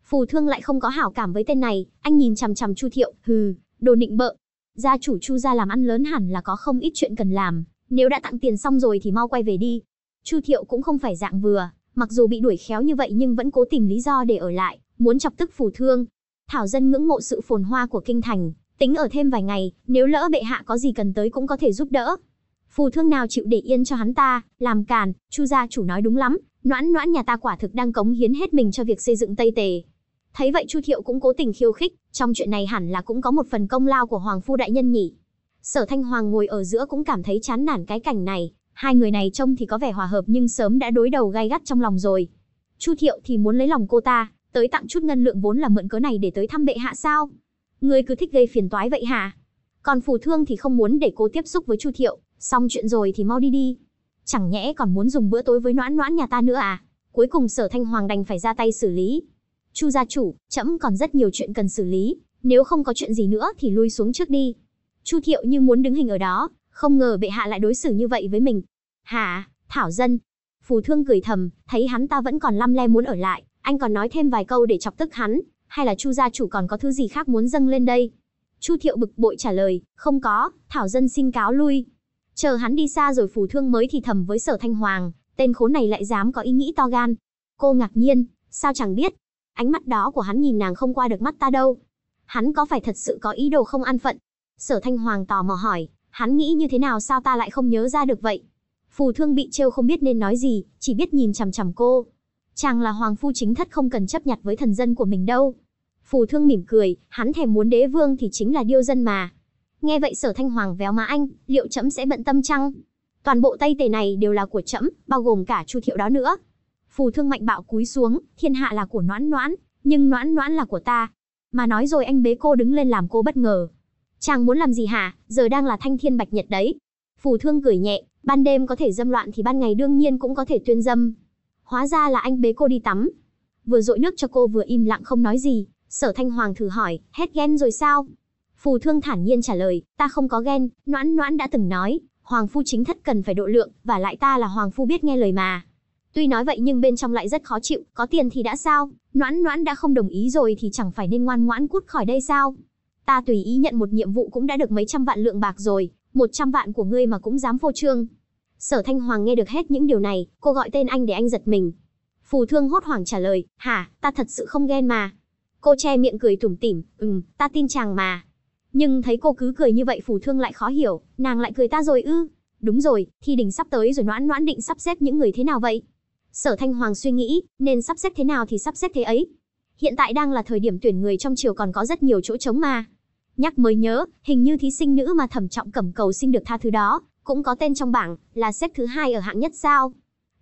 Phù thương lại không có hảo cảm với tên này, anh nhìn chằm chằm Chu Thiệu, hừ, đồ nịnh bợ, gia chủ Chu gia làm ăn lớn hẳn là có không ít chuyện cần làm, nếu đã tặng tiền xong rồi thì mau quay về đi. Chu Thiệu cũng không phải dạng vừa, mặc dù bị đuổi khéo như vậy nhưng vẫn cố tìm lý do để ở lại, muốn chọc tức phù thương. Thảo dân ngưỡng mộ sự phồn hoa của kinh thành, tính ở thêm vài ngày, nếu lỡ bệ hạ có gì cần tới cũng có thể giúp đỡ. Phù thương nào chịu để yên cho hắn ta, làm càn, Chu gia chủ nói đúng lắm, noãn noãn nhà ta quả thực đang cống hiến hết mình cho việc xây dựng Tây Tề, Thấy vậy Chu Thiệu cũng cố tình khiêu khích, trong chuyện này hẳn là cũng có một phần công lao của Hoàng Phu Đại Nhân nhỉ. Sở Thanh Hoàng ngồi ở giữa cũng cảm thấy chán nản cái cảnh này, hai người này trông thì có vẻ hòa hợp nhưng sớm đã đối đầu gai gắt trong lòng rồi. Chu Thiệu thì muốn lấy lòng cô ta, tới tặng chút ngân lượng vốn là mượn cớ này để tới thăm bệ hạ sao? người cứ thích gây phiền toái vậy hả? Còn phù thương thì không muốn để cô tiếp xúc với Chu Thiệu, xong chuyện rồi thì mau đi đi. Chẳng nhẽ còn muốn dùng bữa tối với noãn noãn nhà ta nữa à? Cuối cùng sở thanh hoàng đành phải ra tay xử lý. Chu gia chủ, trẫm còn rất nhiều chuyện cần xử lý, nếu không có chuyện gì nữa thì lui xuống trước đi. Chu Thiệu như muốn đứng hình ở đó, không ngờ bệ hạ lại đối xử như vậy với mình. Hả, Thảo Dân. Phù Thương cười thầm, thấy hắn ta vẫn còn lăm le muốn ở lại, anh còn nói thêm vài câu để chọc tức hắn, hay là Chu gia chủ còn có thứ gì khác muốn dâng lên đây? Chu Thiệu bực bội trả lời, không có, Thảo Dân xin cáo lui. Chờ hắn đi xa rồi Phù Thương mới thì thầm với Sở Thanh Hoàng, tên khốn này lại dám có ý nghĩ to gan. Cô ngạc nhiên, sao chẳng biết, ánh mắt đó của hắn nhìn nàng không qua được mắt ta đâu. Hắn có phải thật sự có ý đồ không an phận? Sở Thanh Hoàng tò mò hỏi, hắn nghĩ như thế nào sao ta lại không nhớ ra được vậy? Phù Thương bị trêu không biết nên nói gì, chỉ biết nhìn chằm chằm cô. Chàng là hoàng phu chính thất không cần chấp nhặt với thần dân của mình đâu. Phù Thương mỉm cười, hắn thèm muốn đế vương thì chính là điêu dân mà. Nghe vậy Sở Thanh Hoàng véo má anh, liệu trẫm sẽ bận tâm chăng? Toàn bộ Tây Tề này đều là của trẫm, bao gồm cả Chu Thiệu đó nữa phù thương mạnh bạo cúi xuống, thiên hạ là của noãn noãn, nhưng noãn noãn là của ta. Mà nói rồi anh bế cô đứng lên làm cô bất ngờ. Chàng muốn làm gì hả, giờ đang là thanh thiên bạch nhật đấy. Phù thương cười nhẹ, ban đêm có thể dâm loạn thì ban ngày đương nhiên cũng có thể tuyên dâm. Hóa ra là anh bế cô đi tắm. Vừa dội nước cho cô vừa im lặng không nói gì, sở thanh hoàng thử hỏi, hết ghen rồi sao? Phù thương thản nhiên trả lời, ta không có ghen, noãn noãn đã từng nói, hoàng phu chính thất cần phải độ lượng, và lại ta là hoàng phu biết nghe lời mà. Tuy nói vậy nhưng bên trong lại rất khó chịu, có tiền thì đã sao, noãn noãn đã không đồng ý rồi thì chẳng phải nên ngoan ngoãn cút khỏi đây sao. Ta tùy ý nhận một nhiệm vụ cũng đã được mấy trăm vạn lượng bạc rồi, một trăm vạn của ngươi mà cũng dám phô trương. Sở Thanh Hoàng nghe được hết những điều này, cô gọi tên anh để anh giật mình. Phù thương hốt hoảng trả lời, hả, ta thật sự không ghen mà. Cô che miệng cười tủm tỉm, ừm, ta tin chàng mà. Nhưng thấy cô cứ cười như vậy phù thương lại khó hiểu, nàng lại cười ta rồi ư. Đúng rồi, thi đình sắp tới rồi noãn noãn định sắp xếp những người thế nào vậy? Sở Thanh Hoàng suy nghĩ, nên sắp xếp thế nào thì sắp xếp thế ấy. Hiện tại đang là thời điểm tuyển người trong triều còn có rất nhiều chỗ trống mà. Nhắc mới nhớ, hình như thí sinh nữ mà Thẩm Trọng Cẩm cầu xin được tha thứ đó, cũng có tên trong bảng, là xếp thứ hai ở hạng nhất sao?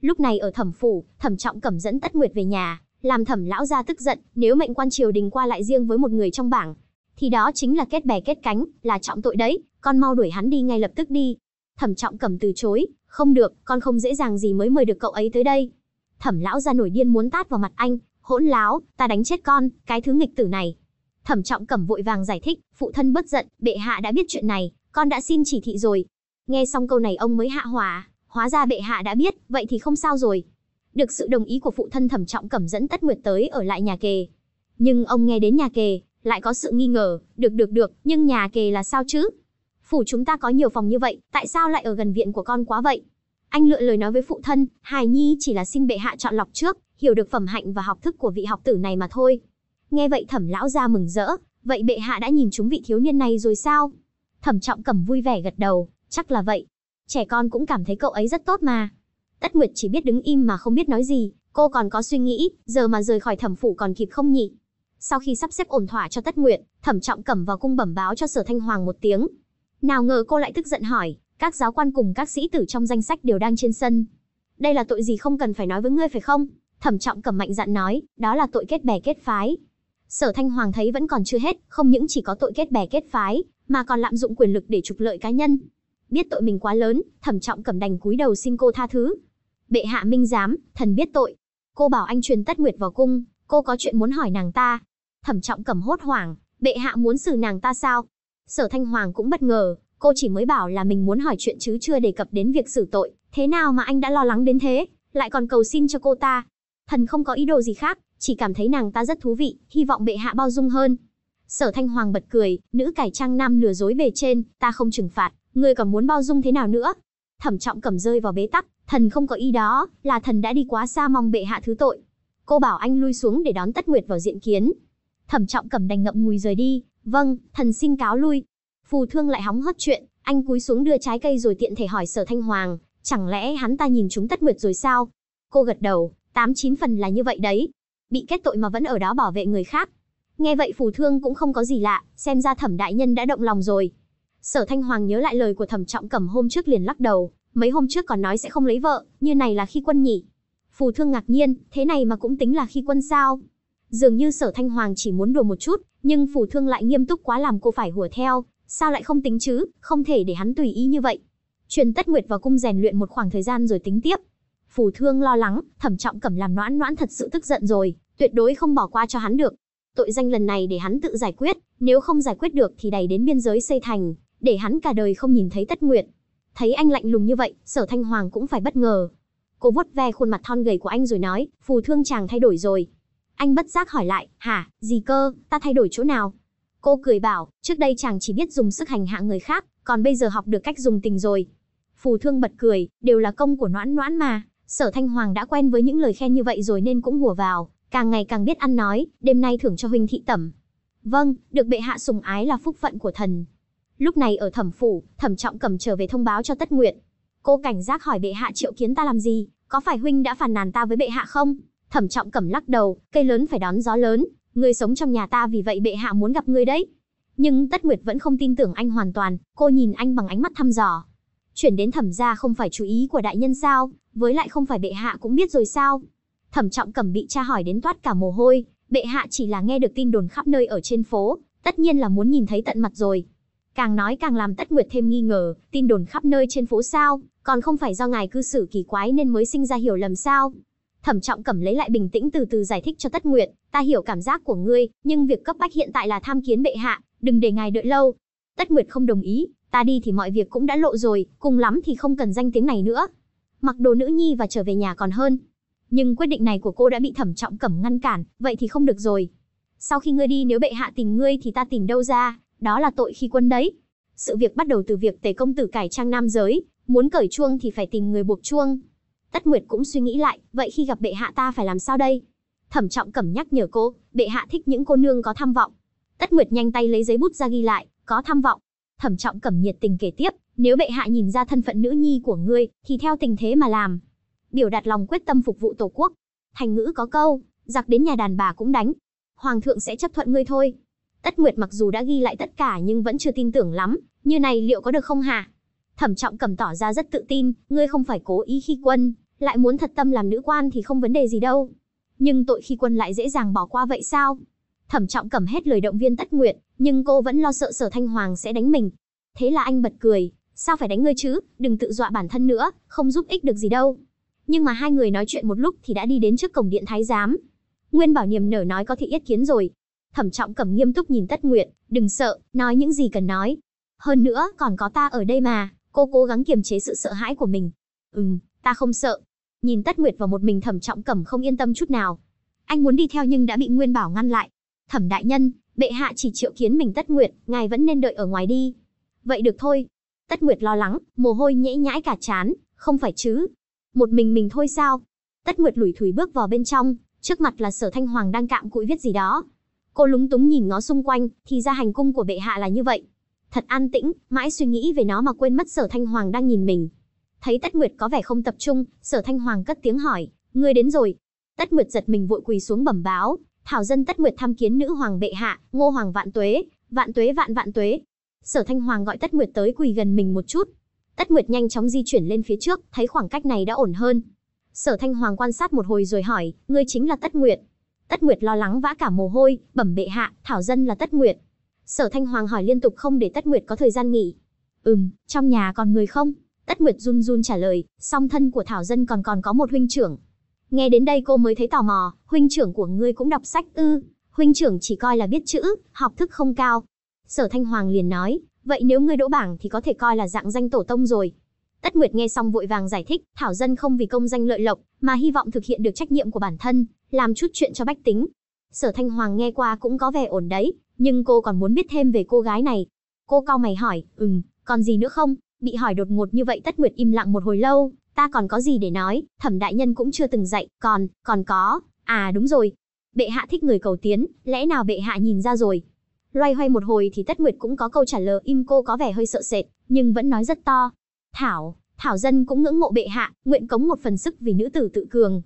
Lúc này ở Thẩm phủ, Thẩm Trọng Cẩm dẫn Tất Nguyệt về nhà, làm Thẩm lão gia tức giận, nếu mệnh quan triều đình qua lại riêng với một người trong bảng, thì đó chính là kết bè kết cánh, là trọng tội đấy, con mau đuổi hắn đi ngay lập tức đi. Thẩm Trọng Cẩm từ chối, không được, con không dễ dàng gì mới mời được cậu ấy tới đây thẩm lão ra nổi điên muốn tát vào mặt anh, hỗn láo, ta đánh chết con, cái thứ nghịch tử này. Thẩm trọng cẩm vội vàng giải thích, phụ thân bất giận, bệ hạ đã biết chuyện này, con đã xin chỉ thị rồi. Nghe xong câu này ông mới hạ hòa, hóa ra bệ hạ đã biết, vậy thì không sao rồi. Được sự đồng ý của phụ thân thẩm trọng cẩm dẫn tất nguyệt tới ở lại nhà kề. Nhưng ông nghe đến nhà kề, lại có sự nghi ngờ, được được được, nhưng nhà kề là sao chứ? Phủ chúng ta có nhiều phòng như vậy, tại sao lại ở gần viện của con quá vậy? Anh lựa lời nói với phụ thân, hài nhi chỉ là xin bệ hạ chọn lọc trước, hiểu được phẩm hạnh và học thức của vị học tử này mà thôi. Nghe vậy thẩm lão ra mừng rỡ, vậy bệ hạ đã nhìn chúng vị thiếu niên này rồi sao? Thẩm trọng cầm vui vẻ gật đầu, chắc là vậy. Trẻ con cũng cảm thấy cậu ấy rất tốt mà. Tất Nguyệt chỉ biết đứng im mà không biết nói gì, cô còn có suy nghĩ, giờ mà rời khỏi thẩm phủ còn kịp không nhỉ? Sau khi sắp xếp ổn thỏa cho Tất Nguyệt, thẩm trọng cầm vào cung bẩm báo cho sở thanh hoàng một tiếng. Nào ngờ cô lại tức giận hỏi, các giáo quan cùng các sĩ tử trong danh sách đều đang trên sân. Đây là tội gì không cần phải nói với ngươi phải không? Thẩm trọng cầm mạnh dặn nói, đó là tội kết bè kết phái. Sở Thanh Hoàng thấy vẫn còn chưa hết, không những chỉ có tội kết bè kết phái, mà còn lạm dụng quyền lực để trục lợi cá nhân. Biết tội mình quá lớn, Thẩm Trọng cầm đành cúi đầu xin cô tha thứ. Bệ hạ minh giám, thần biết tội. Cô bảo anh truyền Tất Nguyệt vào cung, cô có chuyện muốn hỏi nàng ta. Thẩm Trọng cầm hốt hoảng, bệ hạ muốn xử nàng ta sao? Sở Thanh Hoàng cũng bất ngờ, cô chỉ mới bảo là mình muốn hỏi chuyện chứ chưa đề cập đến việc xử tội, thế nào mà anh đã lo lắng đến thế, lại còn cầu xin cho cô ta. Thần không có ý đồ gì khác, chỉ cảm thấy nàng ta rất thú vị, hy vọng bệ hạ bao dung hơn. Sở Thanh Hoàng bật cười, nữ cải trang nam lừa dối bề trên, ta không trừng phạt, ngươi còn muốn bao dung thế nào nữa? Thẩm Trọng cầm rơi vào bế tắc, thần không có ý đó, là thần đã đi quá xa mong bệ hạ thứ tội. Cô bảo anh lui xuống để đón Tất Nguyệt vào diện kiến. Thẩm Trọng cầm đành ngậm ngùi rời đi, vâng, thần xin cáo lui. Phù Thương lại hóng hớt chuyện, anh cúi xuống đưa trái cây rồi tiện thể hỏi Sở Thanh Hoàng, chẳng lẽ hắn ta nhìn chúng tất nguyệt rồi sao? Cô gật đầu, tám chín phần là như vậy đấy. Bị kết tội mà vẫn ở đó bảo vệ người khác. Nghe vậy Phù Thương cũng không có gì lạ, xem ra Thẩm đại nhân đã động lòng rồi. Sở Thanh Hoàng nhớ lại lời của Thẩm Trọng Cẩm hôm trước liền lắc đầu, mấy hôm trước còn nói sẽ không lấy vợ, như này là khi quân nhỉ? Phù Thương ngạc nhiên, thế này mà cũng tính là khi quân sao? Dường như Sở Thanh Hoàng chỉ muốn đùa một chút, nhưng Phù Thương lại nghiêm túc quá làm cô phải hùa theo, sao lại không tính chứ, không thể để hắn tùy ý như vậy. Truyền Tất Nguyệt vào cung rèn luyện một khoảng thời gian rồi tính tiếp. Phù Thương lo lắng, Thẩm Trọng Cẩm làm noãn noãn thật sự tức giận rồi, tuyệt đối không bỏ qua cho hắn được. Tội danh lần này để hắn tự giải quyết, nếu không giải quyết được thì đẩy đến biên giới xây thành, để hắn cả đời không nhìn thấy Tất Nguyệt. Thấy anh lạnh lùng như vậy, Sở Thanh Hoàng cũng phải bất ngờ. Cô vuốt ve khuôn mặt thon gầy của anh rồi nói, "Phù Thương chàng thay đổi rồi." Anh bất giác hỏi lại, "Hả? Gì cơ? Ta thay đổi chỗ nào?" Cô cười bảo, trước đây chàng chỉ biết dùng sức hành hạ người khác, còn bây giờ học được cách dùng tình rồi. Phù thương bật cười, đều là công của noãn noãn mà. Sở Thanh Hoàng đã quen với những lời khen như vậy rồi nên cũng hùa vào, càng ngày càng biết ăn nói, đêm nay thưởng cho huynh thị tẩm. Vâng, được bệ hạ sùng ái là phúc phận của thần. Lúc này ở thẩm phủ, thẩm trọng cầm trở về thông báo cho tất nguyện. Cô cảnh giác hỏi bệ hạ triệu kiến ta làm gì, có phải huynh đã phàn nàn ta với bệ hạ không? Thẩm trọng cầm lắc đầu, cây lớn phải đón gió lớn, người sống trong nhà ta vì vậy bệ hạ muốn gặp ngươi đấy. Nhưng Tất Nguyệt vẫn không tin tưởng anh hoàn toàn, cô nhìn anh bằng ánh mắt thăm dò. Chuyển đến thẩm gia không phải chú ý của đại nhân sao, với lại không phải bệ hạ cũng biết rồi sao. Thẩm trọng cẩm bị tra hỏi đến toát cả mồ hôi, bệ hạ chỉ là nghe được tin đồn khắp nơi ở trên phố, tất nhiên là muốn nhìn thấy tận mặt rồi. Càng nói càng làm Tất Nguyệt thêm nghi ngờ, tin đồn khắp nơi trên phố sao, còn không phải do ngài cư xử kỳ quái nên mới sinh ra hiểu lầm sao. Thẩm Trọng Cẩm lấy lại bình tĩnh từ từ giải thích cho Tất Nguyệt, "Ta hiểu cảm giác của ngươi, nhưng việc cấp bách hiện tại là tham kiến bệ hạ, đừng để ngài đợi lâu." Tất Nguyệt không đồng ý, "Ta đi thì mọi việc cũng đã lộ rồi, cùng lắm thì không cần danh tiếng này nữa." Mặc đồ nữ nhi và trở về nhà còn hơn. Nhưng quyết định này của cô đã bị Thẩm Trọng Cẩm ngăn cản, vậy thì không được rồi. Sau khi ngươi đi nếu bệ hạ tìm ngươi thì ta tìm đâu ra, đó là tội khi quân đấy. Sự việc bắt đầu từ việc Tề công tử cải trang nam giới, muốn cởi chuông thì phải tìm người buộc chuông, Tất Nguyệt cũng suy nghĩ lại, vậy khi gặp bệ hạ ta phải làm sao đây? Thẩm Trọng Cẩm nhắc nhở cô, bệ hạ thích những cô nương có tham vọng. Tất Nguyệt nhanh tay lấy giấy bút ra ghi lại, có tham vọng. Thẩm Trọng Cẩm nhiệt tình kể tiếp, nếu bệ hạ nhìn ra thân phận nữ nhi của ngươi, thì theo tình thế mà làm. Biểu đạt lòng quyết tâm phục vụ tổ quốc. Thành ngữ có câu, giặc đến nhà đàn bà cũng đánh. Hoàng thượng sẽ chấp thuận ngươi thôi. Tất Nguyệt mặc dù đã ghi lại tất cả nhưng vẫn chưa tin tưởng lắm, như này liệu có được không hả? Thẩm Trọng Cẩm tỏ ra rất tự tin, ngươi không phải cố ý khi quân, lại muốn thật tâm làm nữ quan thì không vấn đề gì đâu. Nhưng tội khi quân lại dễ dàng bỏ qua vậy sao? Thẩm trọng cầm hết lời động viên tất nguyện, nhưng cô vẫn lo sợ sở thanh hoàng sẽ đánh mình. Thế là anh bật cười, sao phải đánh ngươi chứ, đừng tự dọa bản thân nữa, không giúp ích được gì đâu. Nhưng mà hai người nói chuyện một lúc thì đã đi đến trước cổng điện thái giám. Nguyên bảo niềm nở nói có thị yết kiến rồi. Thẩm trọng cầm nghiêm túc nhìn tất nguyện, đừng sợ, nói những gì cần nói. Hơn nữa, còn có ta ở đây mà, cô cố gắng kiềm chế sự sợ hãi của mình. Ừm, ta không sợ, Nhìn Tất Nguyệt vào một mình Thẩm Trọng Cẩm không yên tâm chút nào. Anh muốn đi theo nhưng đã bị Nguyên Bảo ngăn lại. "Thẩm đại nhân, bệ hạ chỉ triệu kiến mình Tất Nguyệt, ngài vẫn nên đợi ở ngoài đi." "Vậy được thôi." Tất Nguyệt lo lắng, mồ hôi nhễ nhãi cả trán "Không phải chứ? Một mình mình thôi sao?" Tất Nguyệt lủi thủi bước vào bên trong, trước mặt là Sở Thanh Hoàng đang cạm cụi viết gì đó. Cô lúng túng nhìn ngó xung quanh, thì ra hành cung của bệ hạ là như vậy. Thật an tĩnh, mãi suy nghĩ về nó mà quên mất Sở Thanh Hoàng đang nhìn mình. Thấy Tất Nguyệt có vẻ không tập trung, Sở Thanh Hoàng cất tiếng hỏi, "Ngươi đến rồi?" Tất Nguyệt giật mình vội quỳ xuống bẩm báo, "Thảo dân Tất Nguyệt tham kiến nữ hoàng bệ hạ, Ngô hoàng vạn tuế, vạn tuế vạn vạn tuế." Sở Thanh Hoàng gọi Tất Nguyệt tới quỳ gần mình một chút. Tất Nguyệt nhanh chóng di chuyển lên phía trước, thấy khoảng cách này đã ổn hơn. Sở Thanh Hoàng quan sát một hồi rồi hỏi, "Ngươi chính là Tất Nguyệt?" Tất Nguyệt lo lắng vã cả mồ hôi, bẩm bệ hạ, Thảo dân là Tất Nguyệt. Sở Thanh Hoàng hỏi liên tục không để Tất Nguyệt có thời gian nghỉ. "Ừm, trong nhà còn người không?" Tất Nguyệt run run trả lời, song thân của Thảo Dân còn còn có một huynh trưởng. Nghe đến đây cô mới thấy tò mò, huynh trưởng của ngươi cũng đọc sách ư? Huynh trưởng chỉ coi là biết chữ, học thức không cao. Sở Thanh Hoàng liền nói, vậy nếu ngươi đỗ bảng thì có thể coi là dạng danh tổ tông rồi. Tất Nguyệt nghe xong vội vàng giải thích, Thảo Dân không vì công danh lợi lộc, mà hy vọng thực hiện được trách nhiệm của bản thân, làm chút chuyện cho bách tính. Sở Thanh Hoàng nghe qua cũng có vẻ ổn đấy, nhưng cô còn muốn biết thêm về cô gái này. Cô cao mày hỏi, ừm, còn gì nữa không? Bị hỏi đột ngột như vậy Tất Nguyệt im lặng một hồi lâu, ta còn có gì để nói, thẩm đại nhân cũng chưa từng dạy, còn, còn có, à đúng rồi. Bệ hạ thích người cầu tiến, lẽ nào bệ hạ nhìn ra rồi. Loay hoay một hồi thì Tất Nguyệt cũng có câu trả lời im cô có vẻ hơi sợ sệt, nhưng vẫn nói rất to. Thảo, Thảo dân cũng ngưỡng mộ bệ hạ, nguyện cống một phần sức vì nữ tử tự cường.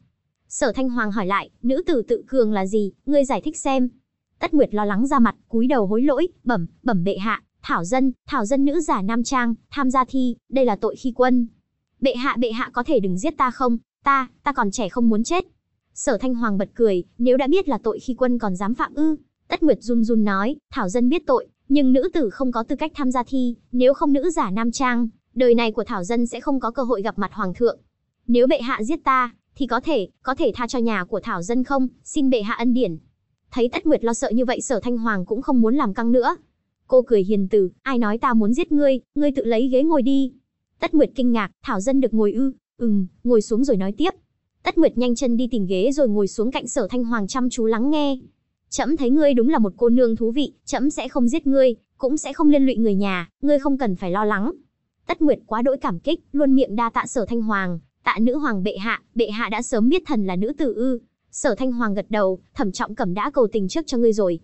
Sở Thanh Hoàng hỏi lại, nữ tử tự cường là gì, ngươi giải thích xem. Tất Nguyệt lo lắng ra mặt, cúi đầu hối lỗi, bẩm, bẩm bệ hạ, Thảo dân, thảo dân nữ giả nam trang, tham gia thi, đây là tội khi quân. Bệ hạ bệ hạ có thể đừng giết ta không, ta, ta còn trẻ không muốn chết. Sở Thanh Hoàng bật cười, nếu đã biết là tội khi quân còn dám phạm ư. Tất Nguyệt run run nói, thảo dân biết tội, nhưng nữ tử không có tư cách tham gia thi, nếu không nữ giả nam trang, đời này của thảo dân sẽ không có cơ hội gặp mặt hoàng thượng. Nếu bệ hạ giết ta, thì có thể, có thể tha cho nhà của thảo dân không, xin bệ hạ ân điển. Thấy Tất Nguyệt lo sợ như vậy Sở Thanh Hoàng cũng không muốn làm căng nữa, Cô cười hiền từ, ai nói ta muốn giết ngươi, ngươi tự lấy ghế ngồi đi. Tất Nguyệt kinh ngạc, Thảo Dân được ngồi ư, ừm, ngồi xuống rồi nói tiếp. Tất Nguyệt nhanh chân đi tìm ghế rồi ngồi xuống cạnh sở thanh hoàng chăm chú lắng nghe. Chậm thấy ngươi đúng là một cô nương thú vị, chậm sẽ không giết ngươi, cũng sẽ không liên lụy người nhà, ngươi không cần phải lo lắng. Tất Nguyệt quá đỗi cảm kích, luôn miệng đa tạ sở thanh hoàng, tạ nữ hoàng bệ hạ, bệ hạ đã sớm biết thần là nữ tử ư. Sở thanh hoàng gật đầu, thẩm trọng cẩm đã cầu tình trước cho ngươi rồi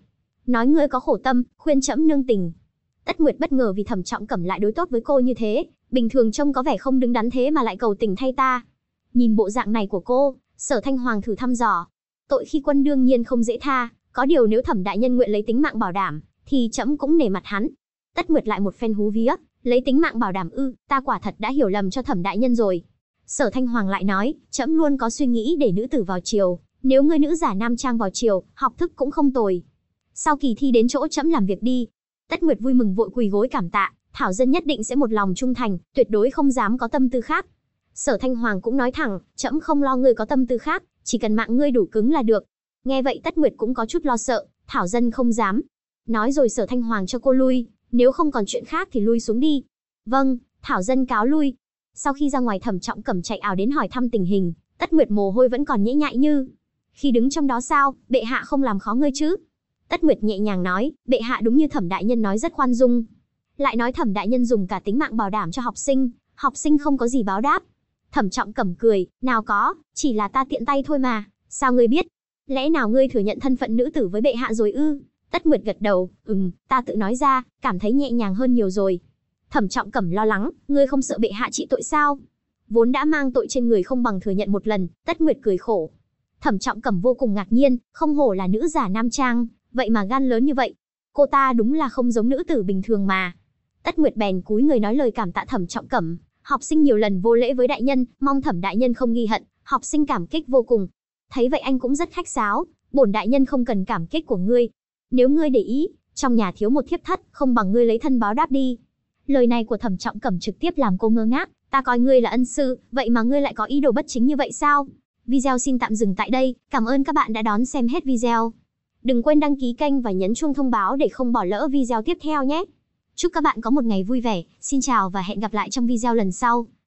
nói ngươi có khổ tâm, khuyên trẫm nương tình. Tất Nguyệt bất ngờ vì Thẩm Trọng Cẩm lại đối tốt với cô như thế, bình thường trông có vẻ không đứng đắn thế mà lại cầu tình thay ta. Nhìn bộ dạng này của cô, Sở Thanh Hoàng thử thăm dò. Tội khi quân đương nhiên không dễ tha, có điều nếu Thẩm đại nhân nguyện lấy tính mạng bảo đảm, thì trẫm cũng nể mặt hắn. Tất Nguyệt lại một phen hú vía, lấy tính mạng bảo đảm ư, ta quả thật đã hiểu lầm cho Thẩm đại nhân rồi. Sở Thanh Hoàng lại nói, trẫm luôn có suy nghĩ để nữ tử vào triều nếu ngươi nữ giả nam trang vào triều học thức cũng không tồi, sau kỳ thi đến chỗ chấm làm việc đi. Tất Nguyệt vui mừng vội quỳ gối cảm tạ, Thảo Dân nhất định sẽ một lòng trung thành, tuyệt đối không dám có tâm tư khác. Sở Thanh Hoàng cũng nói thẳng, chấm không lo ngươi có tâm tư khác, chỉ cần mạng ngươi đủ cứng là được. Nghe vậy Tất Nguyệt cũng có chút lo sợ, Thảo Dân không dám. Nói rồi Sở Thanh Hoàng cho cô lui, nếu không còn chuyện khác thì lui xuống đi. Vâng, Thảo Dân cáo lui. Sau khi ra ngoài thẩm trọng cẩm chạy ảo đến hỏi thăm tình hình, Tất Nguyệt mồ hôi vẫn còn nhễ nhại như. Khi đứng trong đó sao, bệ hạ không làm khó ngươi chứ? Tất Nguyệt nhẹ nhàng nói, bệ hạ đúng như thẩm đại nhân nói rất khoan dung. Lại nói thẩm đại nhân dùng cả tính mạng bảo đảm cho học sinh, học sinh không có gì báo đáp. Thẩm trọng cẩm cười, nào có, chỉ là ta tiện tay thôi mà, sao ngươi biết? Lẽ nào ngươi thừa nhận thân phận nữ tử với bệ hạ rồi ư? Tất Nguyệt gật đầu, ừm, ta tự nói ra, cảm thấy nhẹ nhàng hơn nhiều rồi. Thẩm trọng cẩm lo lắng, ngươi không sợ bệ hạ trị tội sao? Vốn đã mang tội trên người không bằng thừa nhận một lần, Tất Nguyệt cười khổ. Thẩm trọng cẩm vô cùng ngạc nhiên, không hổ là nữ giả nam trang, Vậy mà gan lớn như vậy, cô ta đúng là không giống nữ tử bình thường mà. Tất Nguyệt bèn cúi người nói lời cảm tạ Thẩm Trọng Cẩm, học sinh nhiều lần vô lễ với đại nhân, mong Thẩm đại nhân không ghi hận, học sinh cảm kích vô cùng. Thấy vậy anh cũng rất khách sáo, bổn đại nhân không cần cảm kích của ngươi. Nếu ngươi để ý, trong nhà thiếu một thiếp thất, không bằng ngươi lấy thân báo đáp đi. Lời này của Thẩm Trọng Cẩm trực tiếp làm cô ngơ ngác, ta coi ngươi là ân sư, vậy mà ngươi lại có ý đồ bất chính như vậy sao? Video xin tạm dừng tại đây, cảm ơn các bạn đã đón xem hết video. Đừng quên đăng ký kênh và nhấn chuông thông báo để không bỏ lỡ video tiếp theo nhé. Chúc các bạn có một ngày vui vẻ, xin chào và hẹn gặp lại trong video lần sau.